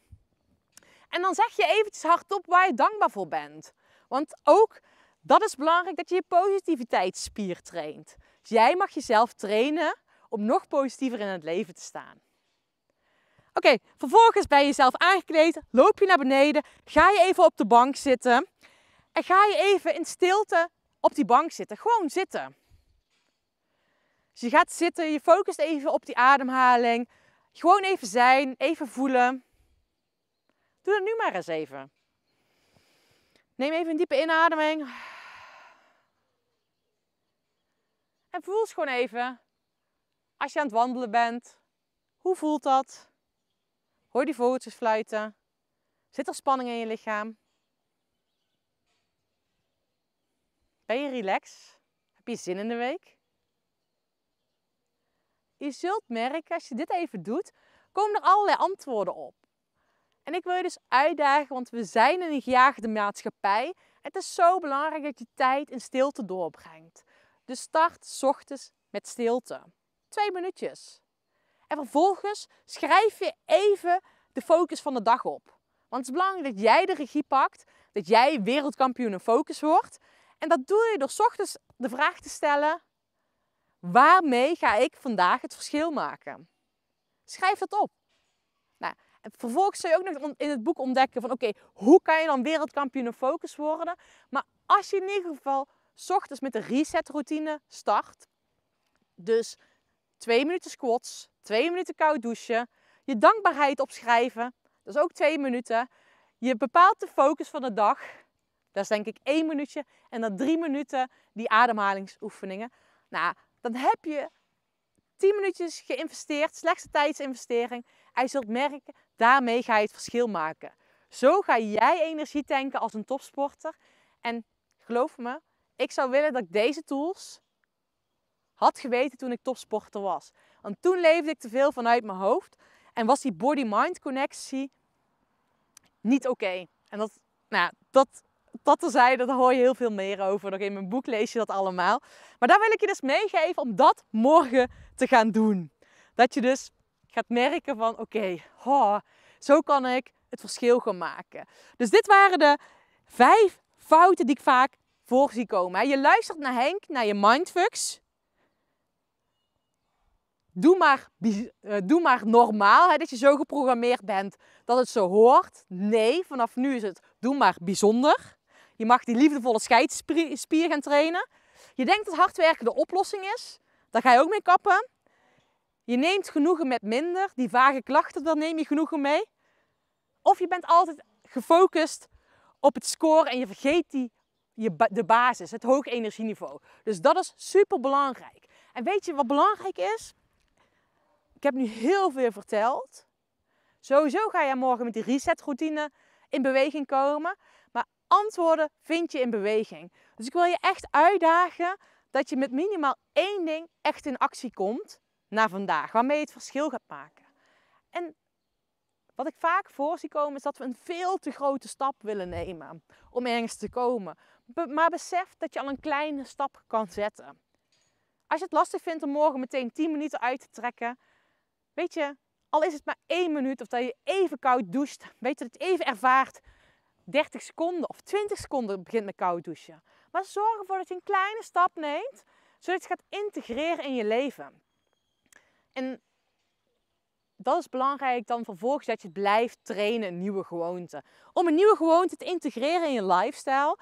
En dan zeg je eventjes hardop waar je dankbaar voor bent. Want ook dat is belangrijk dat je je positiviteitsspier traint. Dus jij mag jezelf trainen om nog positiever in het leven te staan. Oké, vervolgens ben je jezelf aangekleed, loop je naar beneden, ga je even op de bank zitten en ga je even in stilte op die bank zitten. Gewoon zitten. Dus je gaat zitten, je focust even op die ademhaling. Gewoon even zijn, even voelen. Doe dat nu maar eens even. Neem even een diepe inademing. En voel eens gewoon even. Als je aan het wandelen bent, hoe voelt dat? Hoor die vogeltjes fluiten? Zit er spanning in je lichaam? Ben je relaxed? Heb je zin in de week? je zult merken, als je dit even doet, komen er allerlei antwoorden op. En ik wil je dus uitdagen, want we zijn in een gejaagde maatschappij. Het is zo belangrijk dat je tijd in stilte doorbrengt. Dus start s ochtends met stilte. Twee minuutjes. En vervolgens schrijf je even de focus van de dag op. Want het is belangrijk dat jij de regie pakt, dat jij wereldkampioen in focus wordt. En dat doe je door s ochtends de vraag te stellen: Waarmee ga ik vandaag het verschil maken? Schrijf dat op. Nou, en vervolgens zul je ook nog in het boek ontdekken van oké, hoe kan je dan wereldkampioen focus worden? Maar als je in ieder geval s ochtends met de resetroutine start, dus twee minuten squats, twee minuten koud douchen, je dankbaarheid opschrijven, dat is ook twee minuten. Je bepaalt de focus van de dag, dat is denk ik één minuutje, en dan drie minuten die ademhalingsoefeningen. Nou, dan heb je 10 minuutjes geïnvesteerd, slechts tijdsinvestering. En je zult merken, daarmee ga je het verschil maken. Zo ga jij energie tanken als een topsporter. En geloof me, ik zou willen dat ik deze tools had geweten toen ik topsporter was. Want toen leefde ik te veel vanuit mijn hoofd en was die body-mind connectie niet oké. En dat, nou, dat dat zijn, daar hoor je heel veel meer over. Nog in mijn boek lees je dat allemaal. Maar daar wil ik je dus meegeven om dat morgen te gaan doen. Dat je dus gaat merken van oké, zo kan ik het verschil gaan maken. Dus dit waren de vijf fouten die ik vaak voor zie komen. Je luistert naar Henk, naar je mindfucks. Doe maar, eh, doe maar normaal, hè, dat je zo geprogrammeerd bent dat het zo hoort. Nee, vanaf nu is het doe maar bijzonder. Je mag die liefdevolle scheidsspier gaan trainen. Je denkt dat hard werken de oplossing is. Daar ga je ook mee kappen. Je neemt genoegen met minder. Die vage klachten, daar neem je genoegen mee. Of je bent altijd gefocust op het scoren en je vergeet die, je, de basis, het hoog energieniveau. Dus dat is super belangrijk. En weet je wat belangrijk is? Ik heb nu heel veel verteld. Sowieso ga je morgen met die resetroutine in beweging komen. Antwoorden vind je in beweging. Dus ik wil je echt uitdagen dat je met minimaal één ding echt in actie komt naar vandaag, waarmee je het verschil gaat maken. En wat ik vaak voor zie komen is dat we een veel te grote stap willen nemen om ergens te komen. maar besef dat je al een kleine stap kan zetten. Als je het lastig vindt om morgen meteen 10 minuten uit te trekken, weet je, al is het maar één minuut of dat je even koud doucht, weet je dat het even ervaart, 30 seconden of 20 seconden begint met koud douchen. Maar zorg ervoor dat je een kleine stap neemt, zodat je het gaat integreren in je leven. En dat is belangrijk dan vervolgens dat je blijft trainen een nieuwe gewoonte. Om een nieuwe gewoonte te integreren in je lifestyle,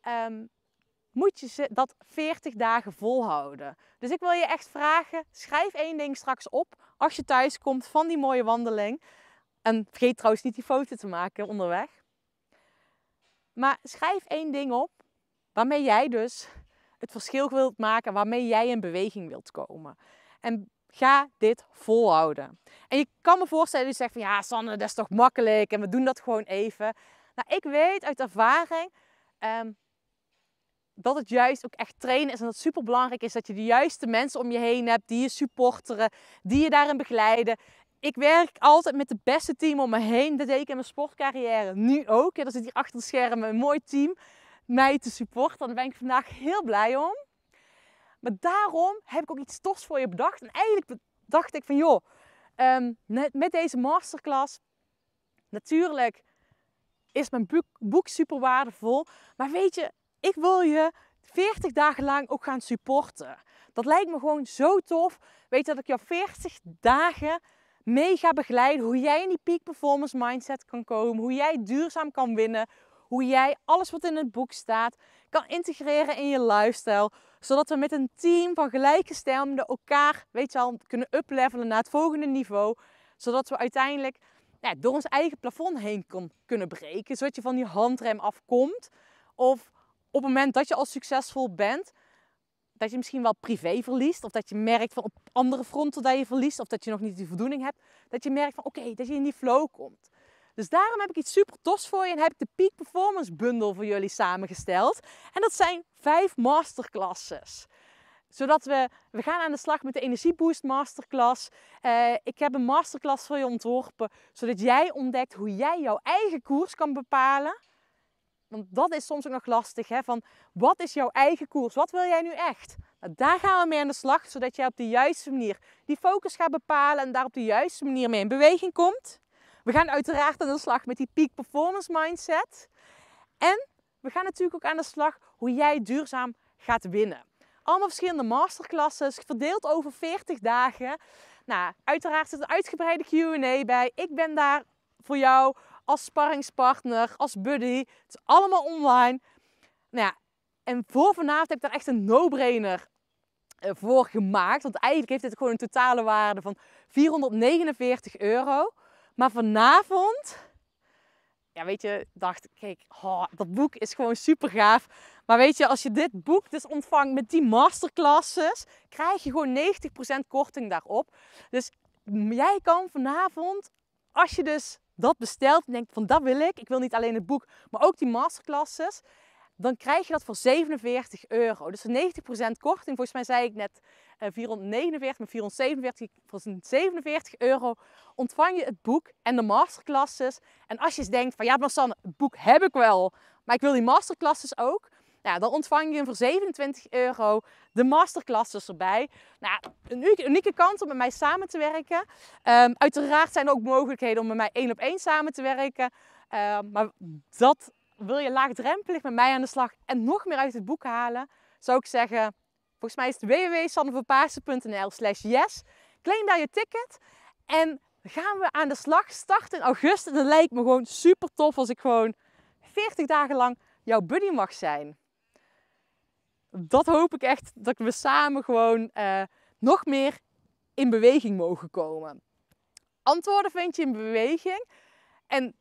ehm, moet je dat 40 dagen volhouden. Dus ik wil je echt vragen, schrijf één ding straks op als je thuis komt van die mooie wandeling. En vergeet trouwens niet die foto te maken onderweg. Maar schrijf één ding op waarmee jij dus het verschil wilt maken, waarmee jij in beweging wilt komen. En ga dit volhouden. En je kan me voorstellen dat je zegt van ja, Sanne, dat is toch makkelijk en we doen dat gewoon even. Nou, ik weet uit ervaring ehm, dat het juist ook echt trainen is en dat het super belangrijk is dat je de juiste mensen om je heen hebt die je supporteren, die je daarin begeleiden, ik werk altijd met het beste team om me heen. Dat deed ik in mijn sportcarrière nu ook. Er zit hier achter het schermen een mooi team mij te supporten. Daar ben ik vandaag heel blij om. Maar daarom heb ik ook iets tofs voor je bedacht. En eigenlijk dacht ik van joh, um, met deze masterclass, natuurlijk is mijn boek, boek super waardevol. Maar weet je, ik wil je 40 dagen lang ook gaan supporten. Dat lijkt me gewoon zo tof. Weet dat ik jou 40 dagen mee ga begeleiden hoe jij in die peak performance mindset kan komen, hoe jij duurzaam kan winnen, hoe jij alles wat in het boek staat kan integreren in je lifestyle, zodat we met een team van stemmen elkaar, weet je wel kunnen uplevelen naar het volgende niveau, zodat we uiteindelijk ja, door ons eigen plafond heen kunnen breken, zodat je van die handrem afkomt of op het moment dat je al succesvol bent, dat je misschien wel privé verliest. Of dat je merkt van op andere fronten dat je verliest. Of dat je nog niet die voldoening hebt. Dat je merkt van oké, dat je in die flow komt. Dus daarom heb ik iets super tofs voor je en heb ik de Peak Performance Bundle voor jullie samengesteld. En dat zijn vijf masterclasses zodat we, we gaan aan de slag met de Energie Boost Masterclass. Eh, ik heb een masterclass voor je ontworpen, zodat jij ontdekt hoe jij jouw eigen koers kan bepalen want dat is soms ook nog lastig, hè, van wat is jouw eigen koers? Wat wil jij nu echt? Nou, daar gaan we mee aan de slag, zodat jij op de juiste manier die focus gaat bepalen en daar op de juiste manier mee in beweging komt. We gaan uiteraard aan de slag met die peak performance mindset. En we gaan natuurlijk ook aan de slag hoe jij duurzaam gaat winnen. Allemaal verschillende masterclasses, verdeeld over 40 dagen. Nou, uiteraard zit een uitgebreide Q&A bij. Ik ben daar voor jou als sparringspartner, als buddy. Het is allemaal online. Nou ja, en voor vanavond heb ik daar echt een no-brainer eh, voor gemaakt. Want eigenlijk heeft dit gewoon een totale waarde van 449 euro. Maar vanavond, ja weet je, dacht ik, kijk, oh, dat boek is gewoon super gaaf. Maar weet je, als je dit boek dus ontvangt met die masterclasses, krijg je gewoon 90% korting daarop. Dus jij kan vanavond, als je dus dat bestelt en denkt van dat wil ik, ik wil niet alleen het boek, maar ook die masterclasses, dan krijg je dat voor 47 euro. Dus 90% korting. Volgens mij zei ik net 449, eh, maar 447. Voor 47 euro ontvang je het boek en de masterclasses. En als je eens denkt van ja, maar Sanne, het boek heb ik wel, maar ik wil die masterclasses ook. Nou, dan ontvang je voor 27 euro de masterclasses erbij. Nou, een unieke kans om met mij samen te werken. Ehm, uiteraard zijn er ook mogelijkheden om met mij één op één samen te werken. Ehm, maar dat wil je laagdrempelig met mij aan de slag en nog meer uit het boek halen, zou ik zeggen, volgens mij is het www.sanneverpaarsen.nl slash yes. Claim daar je ticket en gaan we aan de slag. Start in augustus. Dat lijkt me gewoon super tof als ik gewoon 40 dagen lang jouw buddy mag zijn dat hoop ik echt dat we samen gewoon eh, nog meer in beweging mogen komen. Antwoorden vind je in beweging. En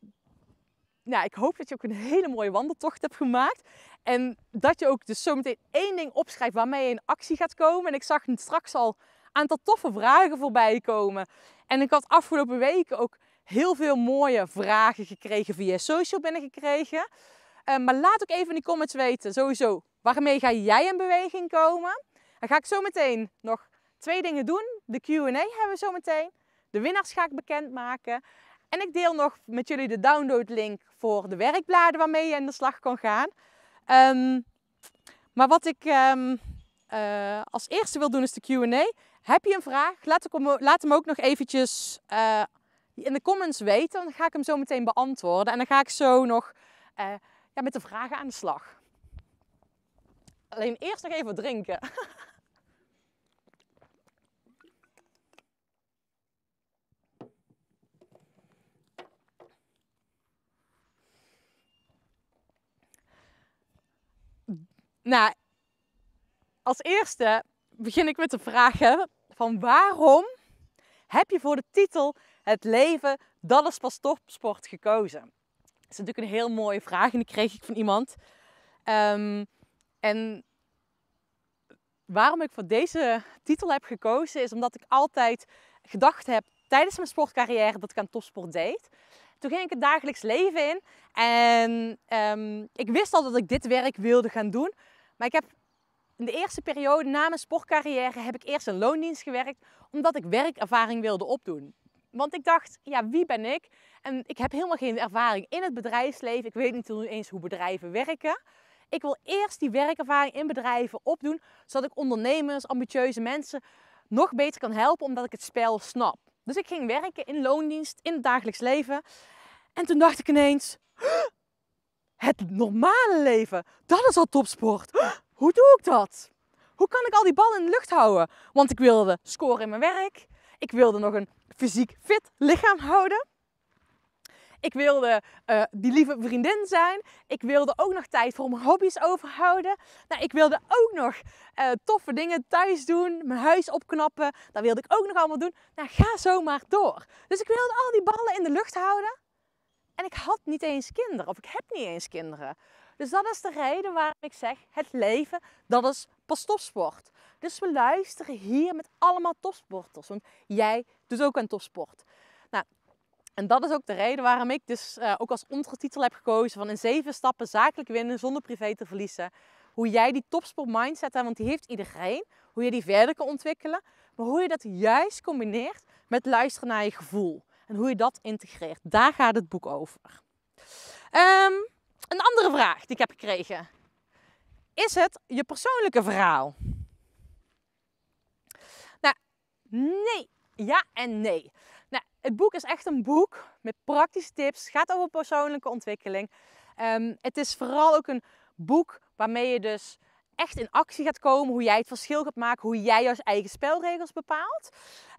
nou, ik hoop dat je ook een hele mooie wandeltocht hebt gemaakt. En dat je ook dus zometeen één ding opschrijft waarmee je in actie gaat komen. En ik zag straks al een aantal toffe vragen voorbij komen. En ik had afgelopen weken ook heel veel mooie vragen gekregen via social binnengekregen. Uh, maar laat ook even in die comments weten, sowieso Waarmee ga jij in beweging komen? Dan ga ik zo meteen nog twee dingen doen. De Q&A hebben we zo meteen. De winnaars ga ik bekendmaken. En ik deel nog met jullie de downloadlink voor de werkbladen waarmee je aan de slag kan gaan. Ehm, maar wat ik ehm, eh, als eerste wil doen is de Q&A. Heb je een vraag? Laat, hem, laat ook nog eventjes eh, in de comments weten. Dan ga ik hem zo meteen beantwoorden. En dan ga ik zo nog eh, ja, met de vragen aan de slag. Alleen eerst nog even drinken. *laughs* Nou, als eerste begin ik met de vragen van waarom heb je voor de titel Het leven, dat is pas topsport gekozen? Dat is natuurlijk een heel mooie vraag en die kreeg ik van iemand. Um, en waarom ik voor deze titel heb gekozen is omdat ik altijd gedacht heb tijdens mijn sportcarrière dat ik aan topsport deed. Toen ging ik het dagelijks leven in en ehm, ik wist al dat ik dit werk wilde gaan doen. Maar ik heb in de eerste periode na mijn sportcarrière heb ik eerst een loondienst gewerkt omdat ik werkervaring wilde opdoen. Want ik dacht, ja, wie ben ik? En ik heb helemaal geen ervaring in het bedrijfsleven. Ik weet niet eens hoe bedrijven werken. Ik wil eerst die werkervaring in bedrijven opdoen, zodat ik ondernemers, ambitieuze mensen nog beter kan helpen, omdat ik het spel snap. Dus ik ging werken in loondienst, in het dagelijks leven. En toen dacht ik ineens, het normale leven, dat is al topsport. Hoe doe ik dat? Hoe kan ik al die ballen in de lucht houden? Want ik wilde scoren in mijn werk. Ik wilde nog een fysiek fit lichaam houden. Ik wilde eh, die lieve vriendin zijn. Ik wilde ook nog tijd voor mijn hobby's overhouden. Nou, ik wilde ook nog eh, toffe dingen thuis doen. Mijn huis opknappen. Dat wilde ik ook nog allemaal doen. Nou, ga zo maar door. Dus ik wilde al die ballen in de lucht houden. En ik had niet eens kinderen. Of ik heb niet eens kinderen. Dus dat is de reden waarom ik zeg: het leven, dat is pas topsport. Dus we luisteren hier met allemaal topsporters. Want jij doet ook een topsport. En dat is ook de reden waarom ik dus eh, ook als ondertitel heb gekozen van in zeven stappen zakelijk winnen zonder privé te verliezen. Hoe jij die topsport mindset, hebt, want die heeft iedereen, hoe je die verder kan ontwikkelen, maar hoe je dat juist combineert met luisteren naar je gevoel en hoe je dat integreert. Daar gaat het boek over. Ehm, een andere vraag die ik heb gekregen. Is het je persoonlijke verhaal? Nou, nee. Ja en nee. Het boek is echt een boek met praktische tips. Het gaat over persoonlijke ontwikkeling. Ehm, het is vooral ook een boek waarmee je dus echt in actie gaat komen. Hoe jij het verschil gaat maken. Hoe jij jouw eigen spelregels bepaalt.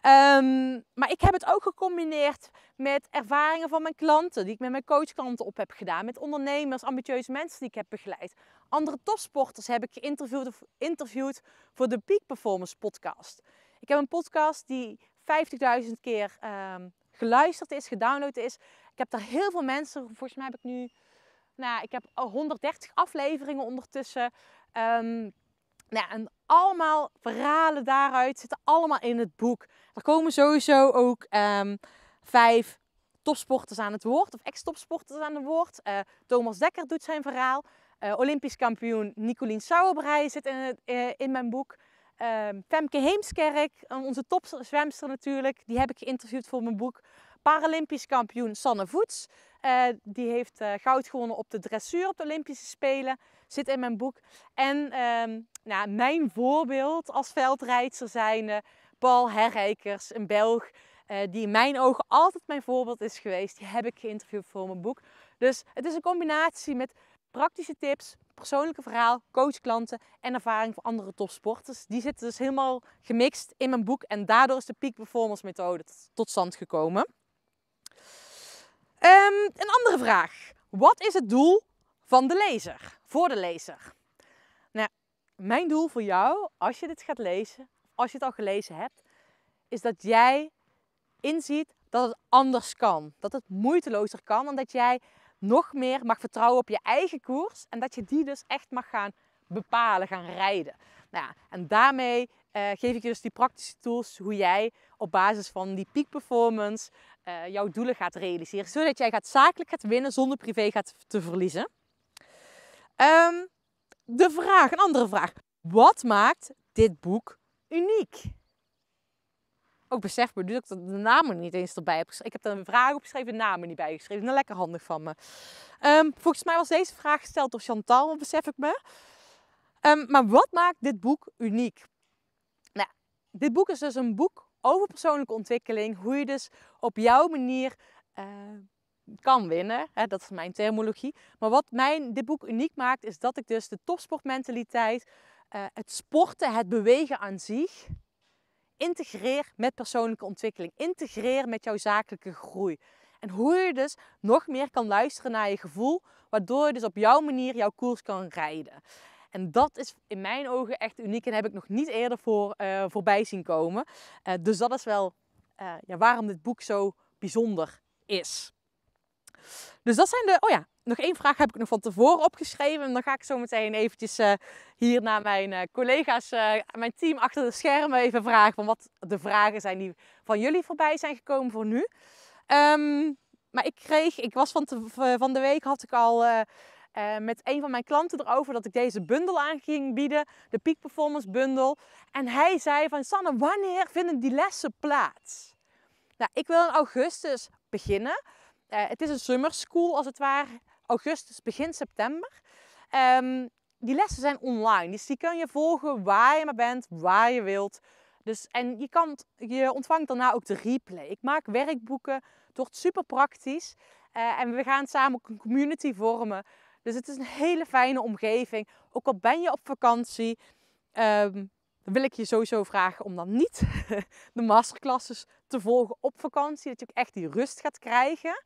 Ehm, maar ik heb het ook gecombineerd met ervaringen van mijn klanten. Die ik met mijn coachklanten op heb gedaan. Met ondernemers, ambitieuze mensen die ik heb begeleid. Andere topsporters heb ik geïnterviewd interviewd voor de Peak Performance podcast. Ik heb een podcast die 50.000 keer ehm, geluisterd is, gedownload is. Ik heb daar heel veel mensen, volgens mij heb ik nu, nou, ik heb 130 afleveringen ondertussen. Um, nou, en allemaal verhalen daaruit zitten allemaal in het boek. Er komen sowieso ook um, vijf topsporters aan het woord, of ex-topsporters aan het woord. Eh, Thomas Dekker doet zijn verhaal. Eh, Olympisch kampioen Nicolien Sauerbrei zit in, eh, in mijn boek. Ehm, Femke Heemskerk, eh, onze topzwemster natuurlijk, die heb ik geïnterviewd voor mijn boek. Paralympisch kampioen Sanne Voets. Eh, die heeft eh, goud gewonnen op de dressuur op de Olympische Spelen. Zit in mijn boek. En ehm, nou, mijn voorbeeld als veldrijdster zijnde Paul Herrijkers, een Belg. die in mijn ogen altijd mijn voorbeeld is geweest. Die heb ik geïnterviewd voor mijn boek. Dus het is een combinatie met praktische tips, persoonlijke verhaal, coachklanten en ervaring van andere topsporters. Die zitten dus helemaal gemixt in mijn boek en daardoor is de Peak Performance Methode tot stand gekomen. Ehm, een andere vraag. Wat is het doel van de lezer, voor de lezer? Nou, mijn doel voor jou, als je dit gaat lezen, als je het al gelezen hebt, is dat jij inziet dat het anders kan. Dat het moeitelozer kan en dat jij nog meer mag vertrouwen op je eigen koers. En dat je die dus echt mag gaan bepalen, gaan rijden. Nou ja, en daarmee eh, geef ik je dus die praktische tools hoe jij op basis van die peak performance eh, jouw doelen gaat realiseren. Zodat jij gaat zakelijk gaat winnen zonder privé gaat te verliezen. Ehm, de vraag, een andere vraag. Wat maakt dit boek uniek? ook besef me nu dat ik de namen niet eens erbij heb geschreven. Ik heb er een vraag opgeschreven, de namen niet bijgeschreven. is nou, lekker handig van me. Ehm, volgens mij was deze vraag gesteld door Chantal, besef ik me. Ehm, maar wat maakt dit boek uniek? Nou, dit boek is dus een boek over persoonlijke ontwikkeling. Hoe je dus op jouw manier ehm, kan winnen. Hè, dat is mijn terminologie. Maar wat mijn, dit boek uniek maakt, is dat ik dus de topsportmentaliteit, eh, het sporten, het bewegen aan zich Integreer met persoonlijke ontwikkeling. Integreer met jouw zakelijke groei. En hoe je dus nog meer kan luisteren naar je gevoel, waardoor je dus op jouw manier jouw koers kan rijden. En dat is in mijn ogen echt uniek en heb ik nog niet eerder voor, eh, voorbij zien komen. Eh, dus dat is wel eh, ja, waarom dit boek zo bijzonder is. Dus dat zijn de, oh ja, nog één vraag heb ik nog van tevoren opgeschreven. En dan ga ik zo meteen eventjes eh, hier naar mijn eh, collega's, eh, mijn team achter de schermen even vragen. Van wat de vragen zijn die van jullie voorbij zijn gekomen voor nu. Ehm, maar ik kreeg, ik was van, van de week had ik al... met een van mijn klanten erover dat ik deze bundel aan ging bieden, de Peak Performance bundel. En hij zei van Sanne, wanneer vinden die lessen plaats? Nou, ik wil in augustus beginnen. het is een summer school als het ware augustus, begin september. Ehm, die lessen zijn online, dus die kan je volgen waar je maar bent, waar je wilt. Dus, en je, kan, je ontvangt daarna ook de replay. Ik maak werkboeken, het wordt super praktisch. Eh, en we gaan samen ook een community vormen. Dus het is een hele fijne omgeving. Ook al ben je op vakantie, ehm, dan wil ik je sowieso vragen om dan niet *laughs* de masterclasses te volgen op vakantie. Dat je ook echt die rust gaat krijgen.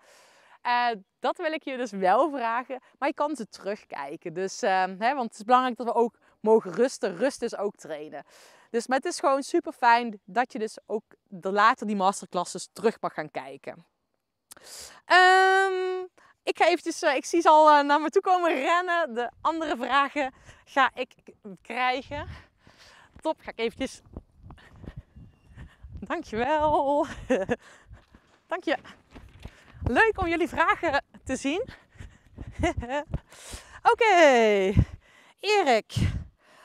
Eh, dat wil ik je dus wel vragen. Maar je kan ze terugkijken. Dus, ehm, hè, want het is belangrijk dat we ook mogen rusten. Rust is dus ook trainen. Dus maar het is gewoon super fijn dat je dus ook later die masterclasses terug mag gaan kijken. Ehm, ik ga eventjes, eh, ik zie ze al eh, naar me toe komen rennen. De andere vragen ga ik krijgen. Top, ga ik eventjes. Dankjewel. *laughs* Dank je. Leuk om jullie vragen te zien. *laughs* Oké, Erik.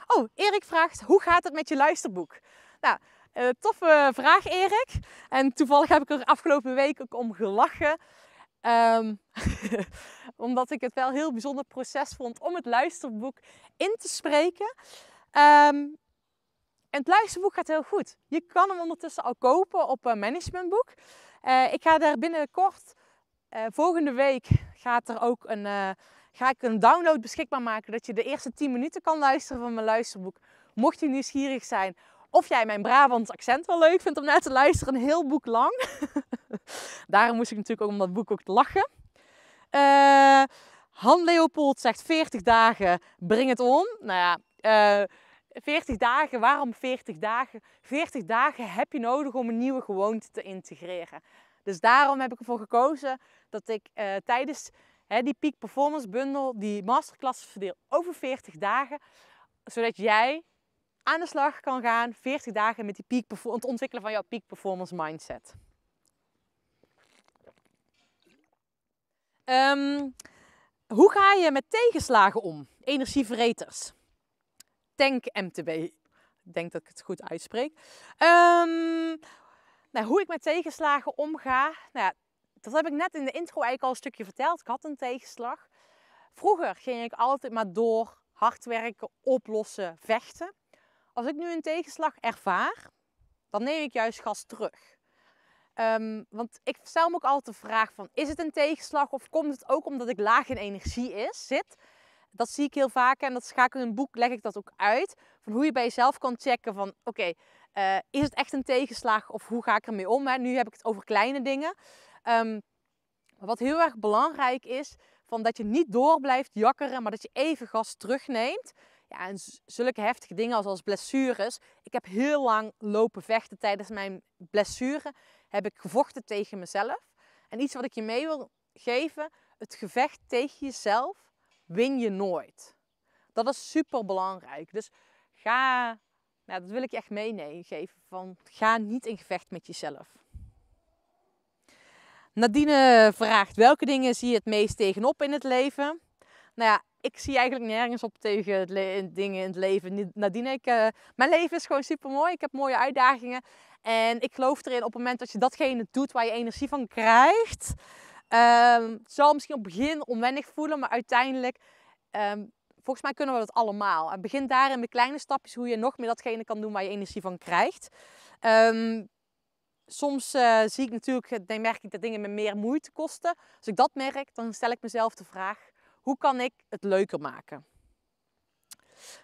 Oh, Erik vraagt: hoe gaat het met je luisterboek? Nou, eh, toffe vraag, Erik. En toevallig heb ik er afgelopen week ook om gelachen. Ehm, *laughs* omdat ik het wel een heel bijzonder proces vond om het luisterboek in te spreken. en ehm, het luisterboek gaat heel goed. Je kan hem ondertussen al kopen op een eh, managementboek. Eh, ik ga daar binnenkort eh, volgende week gaat er ook een, eh, ga ik een download beschikbaar maken. Dat je de eerste 10 minuten kan luisteren van mijn luisterboek. Mocht je nieuwsgierig zijn of jij mijn Brabant accent wel leuk vindt om naar te luisteren. Een heel boek lang. *laughs* Daarom moest ik natuurlijk ook om dat boek ook te lachen. Uh, Han Leopold zegt 40 dagen, breng het om. Nou ja, 40 dagen, waarom 40 dagen? 40 dagen heb je nodig om een nieuwe gewoonte te integreren. Dus daarom heb ik ervoor gekozen dat ik eh, tijdens hè, die Peak Performance Bundle die masterclass verdeel over 40 dagen. Zodat jij aan de slag kan gaan 40 dagen met die peak, het ontwikkelen van jouw Peak Performance Mindset. Ehm, hoe ga je met tegenslagen om? Energievreters. Tank MTB. Ik denk dat ik het goed uitspreek. Ehm, nou, hoe ik met tegenslagen omga, nou ja, dat heb ik net in de intro eigenlijk al een stukje verteld. Ik had een tegenslag. Vroeger ging ik altijd maar door, hard werken, oplossen, vechten. Als ik nu een tegenslag ervaar, dan neem ik juist gas terug. Ehm, want ik stel me ook altijd de vraag van, is het een tegenslag of komt het ook omdat ik laag in energie is, zit? Dat zie ik heel vaak en dat ga ik in een boek, leg ik dat ook uit. Van hoe je bij jezelf kan checken van, oké, eh, is het echt een tegenslag of hoe ga ik ermee om? Hè? Nu heb ik het over kleine dingen. Ehm, wat heel erg belangrijk is, van dat je niet door blijft jakkeren, maar dat je even gas terugneemt. Ja, en zulke heftige dingen als, als blessures. Ik heb heel lang lopen vechten tijdens mijn blessure. Heb ik gevochten tegen mezelf. En iets wat ik je mee wil geven, het gevecht tegen jezelf win je nooit. Dat is super belangrijk. Dus ga nou, dat wil ik je echt meenemen. Van, ga niet in gevecht met jezelf. Nadine vraagt welke dingen zie je het meest tegenop in het leven? Nou ja, ik zie eigenlijk nergens op tegen dingen in het leven. Nadine, ik, eh, mijn leven is gewoon super mooi. Ik heb mooie uitdagingen. En ik geloof erin op het moment dat je datgene doet waar je energie van krijgt. Um, het zal misschien op het begin onwennig voelen, maar uiteindelijk ehm, Volgens mij kunnen we dat allemaal. En begin daar in kleine stapjes hoe je nog meer datgene kan doen waar je energie van krijgt. Ehm, soms eh, zie ik natuurlijk, eh, dan merk ik dat dingen me meer moeite kosten. Als ik dat merk, dan stel ik mezelf de vraag: hoe kan ik het leuker maken?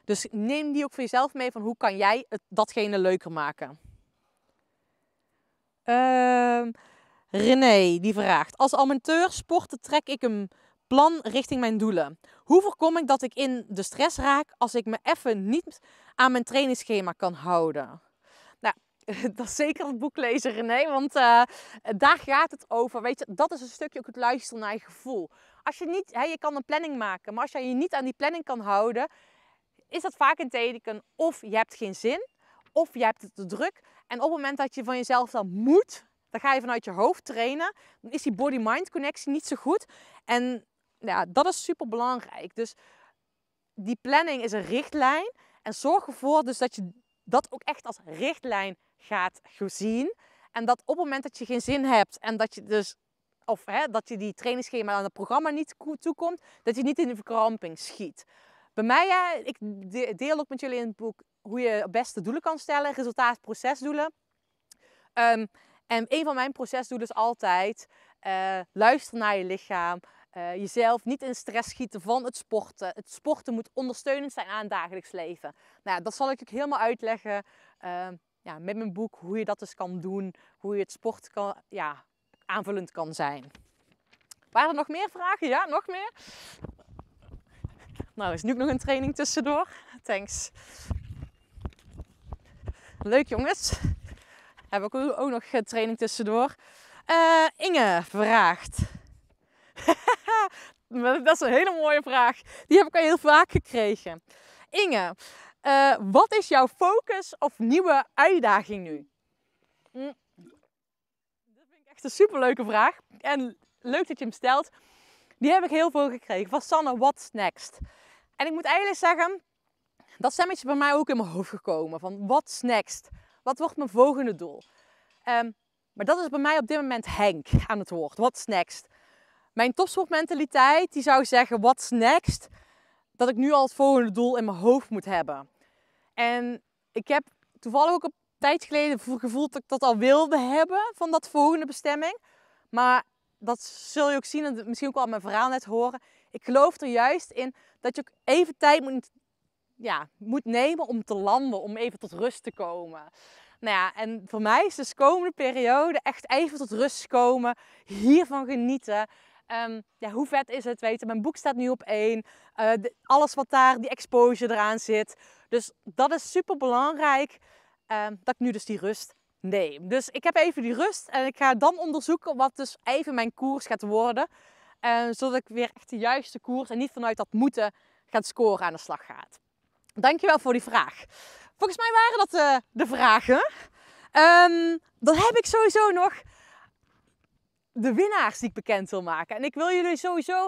Dus neem die ook voor jezelf mee van hoe kan jij het, datgene leuker maken. Uh, René die vraagt: Als amateur sporten trek ik hem plan richting mijn doelen. Hoe voorkom ik dat ik in de stress raak als ik me even niet aan mijn trainingsschema kan houden? Nou, *laughs* dat is zeker het boek lezen, René, want eh, daar gaat het over. Weet je, dat is een stukje ook het luisteren naar je gevoel. Als je niet, hè, je kan een planning maken, maar als jij je niet aan die planning kan houden, is dat vaak een teken of je hebt geen zin, of je hebt het te druk. En op het moment dat je van jezelf dan moet, dan ga je vanuit je hoofd trainen, dan is die body-mind connectie niet zo goed. En ja, dat is super belangrijk. Dus die planning is een richtlijn. En zorg ervoor dus dat je dat ook echt als richtlijn gaat zien. En dat op het moment dat je geen zin hebt en dat je dus of hè, dat je die trainingsschema aan het programma niet toekomt, dat je niet in de verkramping schiet. Bij mij, ja, ik deel ook met jullie in het boek hoe je beste doelen kan stellen, resultaat, procesdoelen. Ehm, en een van mijn procesdoelen is altijd eh, luister naar je lichaam, uh, jezelf niet in stress schieten van het sporten. Het sporten moet ondersteunend zijn aan het dagelijks leven. Nou, dat zal ik ook helemaal uitleggen ehm, ja, met mijn boek. Hoe je dat dus kan doen. Hoe je het sport kan, ja, aanvullend kan zijn. Waren er nog meer vragen? Ja, nog meer? Nou, er is nu ook nog een training tussendoor. Thanks. Leuk jongens. Heb ik ook nog training tussendoor. Eh, Inge vraagt. *laughs* *laughs* dat is een hele mooie vraag. Die heb ik al heel vaak gekregen. Inge, eh, wat is jouw focus of nieuwe uitdaging nu? Hm. Dat vind ik echt een superleuke vraag. En leuk dat je hem stelt. Die heb ik heel veel gekregen. Van Sanne, what's next? En ik moet eigenlijk zeggen, dat stemmetje bij mij ook in mijn hoofd gekomen. Van what's next? Wat wordt mijn volgende doel? Ehm, maar dat is bij mij op dit moment Henk aan het woord. What's next? Mijn topsportmentaliteit die zou zeggen, what's next? Dat ik nu al het volgende doel in mijn hoofd moet hebben. En ik heb toevallig ook een tijd geleden gevoeld dat ik dat al wilde hebben van dat volgende bestemming. Maar dat zul je ook zien en misschien ook al mijn verhaal net horen. Ik geloof er juist in dat je ook even tijd moet, ja, moet nemen om te landen, om even tot rust te komen. Nou ja, en voor mij is dus de komende periode echt even tot rust komen, hiervan genieten Ehm, ja, hoe vet is het? weten? mijn boek staat nu op één. Eh, alles wat daar, die exposure eraan zit. Dus dat is super belangrijk. Ehm, dat ik nu dus die rust neem. Dus ik heb even die rust en ik ga dan onderzoeken wat dus even mijn koers gaat worden. Ehm, zodat ik weer echt de juiste koers en niet vanuit dat moeten gaat scoren aan de slag gaat. Dankjewel voor die vraag. Volgens mij waren dat de, eh, de vragen. Um, dan heb ik sowieso nog de winnaars die ik bekend wil maken. En ik wil jullie sowieso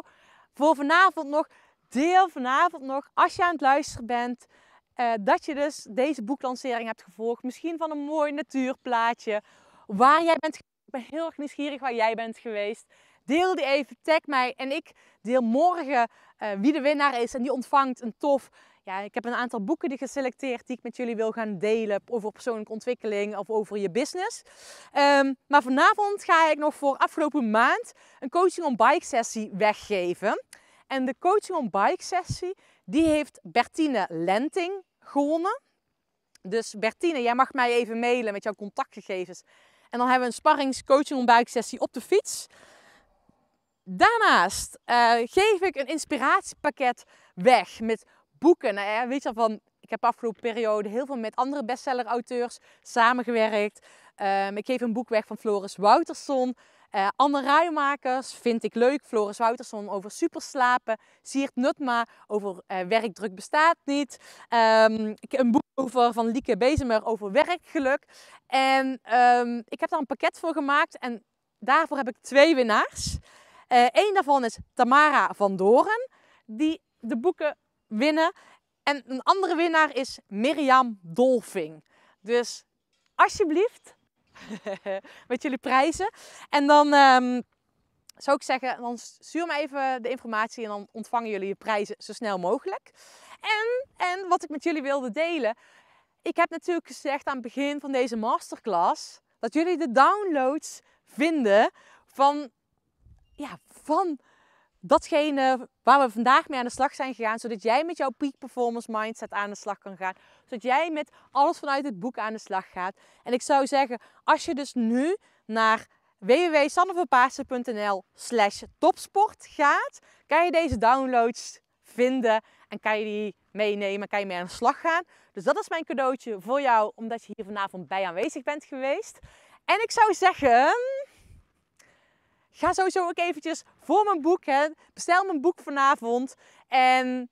voor vanavond nog, deel vanavond nog, als je aan het luisteren bent, eh, dat je dus deze boeklancering hebt gevolgd. Misschien van een mooi natuurplaatje, waar jij bent. Ik ben heel erg nieuwsgierig waar jij bent geweest. Deel die even, tag mij en ik deel morgen eh, wie de winnaar is. En die ontvangt een tof ja, ik heb een aantal boeken die geselecteerd die ik met jullie wil gaan delen over persoonlijke ontwikkeling of over je business. Ehm, maar vanavond ga ik nog voor afgelopen maand een coaching on bike sessie weggeven. En de coaching on bike sessie die heeft Bertine Lenting gewonnen. Dus Bertine, jij mag mij even mailen met jouw contactgegevens. En dan hebben we een coaching on bike sessie op de fiets. Daarnaast eh, geef ik een inspiratiepakket weg met boeken. Nou ja, weet je van, ik heb afgelopen periode heel veel met andere bestseller-auteurs samengewerkt. Ehm, ik geef een boek weg van Floris Wouterson. Uh, Anne Ruimakers vind ik leuk. Floris Wouterson over superslapen. Siert Nutma over eh, werkdruk bestaat niet. Um, ik, een boek over, van Lieke Bezemer over werkgeluk. En ehm, ik heb daar een pakket voor gemaakt. En daarvoor heb ik twee winnaars. Eén eh, daarvan is Tamara van Doren. Die de boeken winnen. En een andere winnaar is Mirjam Dolving. Dus alsjeblieft *laughs* met jullie prijzen. En dan ehm, zou ik zeggen, dan stuur me even de informatie en dan ontvangen jullie je prijzen zo snel mogelijk. En, en wat ik met jullie wilde delen. Ik heb natuurlijk gezegd aan het begin van deze masterclass dat jullie de downloads vinden van, ja, van datgene waar we vandaag mee aan de slag zijn gegaan, zodat jij met jouw peak performance mindset aan de slag kan gaan. Zodat jij met alles vanuit het boek aan de slag gaat. En ik zou zeggen, als je dus nu naar www.sanneverpaarsen.nl slash topsport gaat, kan je deze downloads vinden en kan je die meenemen, kan je mee aan de slag gaan. Dus dat is mijn cadeautje voor jou, omdat je hier vanavond bij aanwezig bent geweest. En ik zou zeggen ga sowieso ook eventjes voor mijn boek. Hè. Bestel mijn boek vanavond. En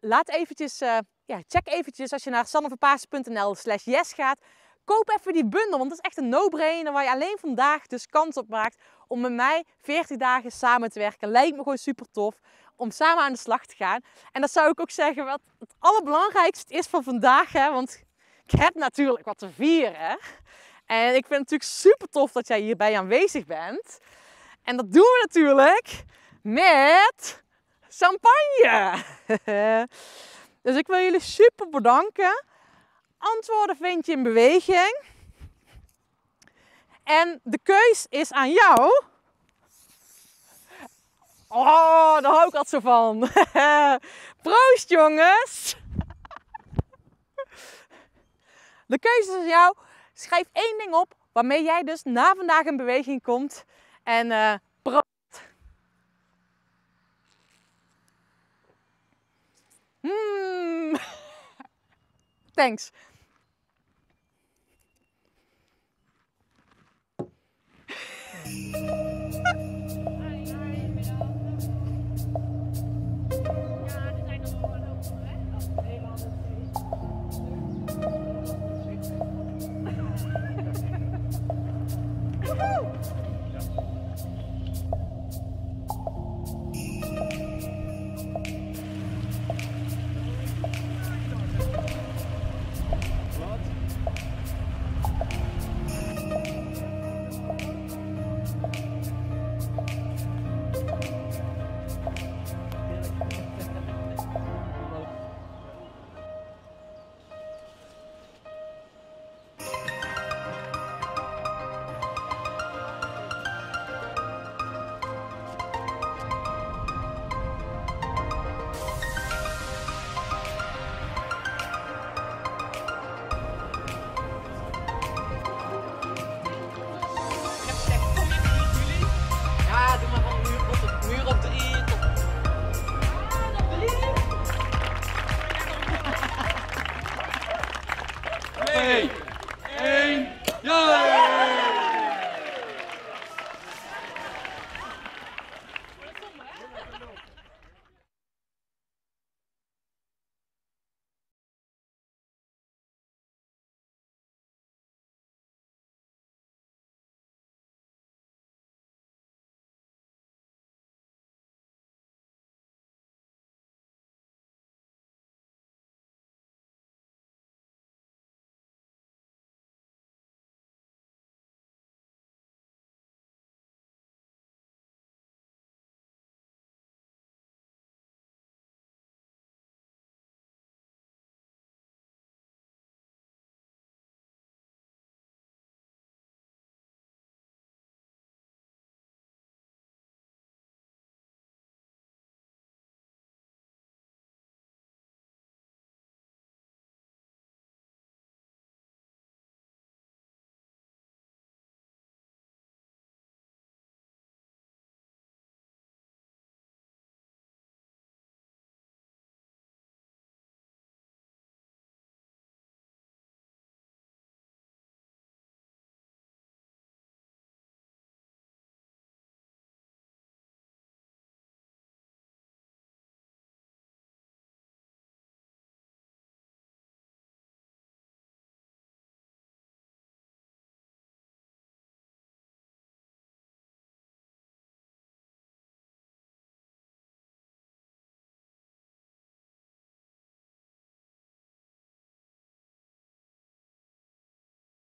laat eventjes, uh, ja, check eventjes als je naar sanneverpaas.nl slash yes gaat. Koop even die bundel, want dat is echt een no-brainer waar je alleen vandaag dus kans op maakt om met mij 40 dagen samen te werken. Lijkt me gewoon super tof om samen aan de slag te gaan. En dat zou ik ook zeggen wat het allerbelangrijkste is van vandaag. Hè, want ik heb natuurlijk wat te vieren. En ik vind het natuurlijk super tof dat jij hierbij aanwezig bent. En dat doen we natuurlijk met champagne. *laughs* dus ik wil jullie super bedanken. Antwoorden vind je in beweging. En de keus is aan jou. Oh, daar hou ik altijd zo van. *laughs* Proost jongens. *laughs* De keuze is aan jou. Schrijf één ding op waarmee jij dus na vandaag in beweging komt. En uh, *laughs* Thanks. *laughs*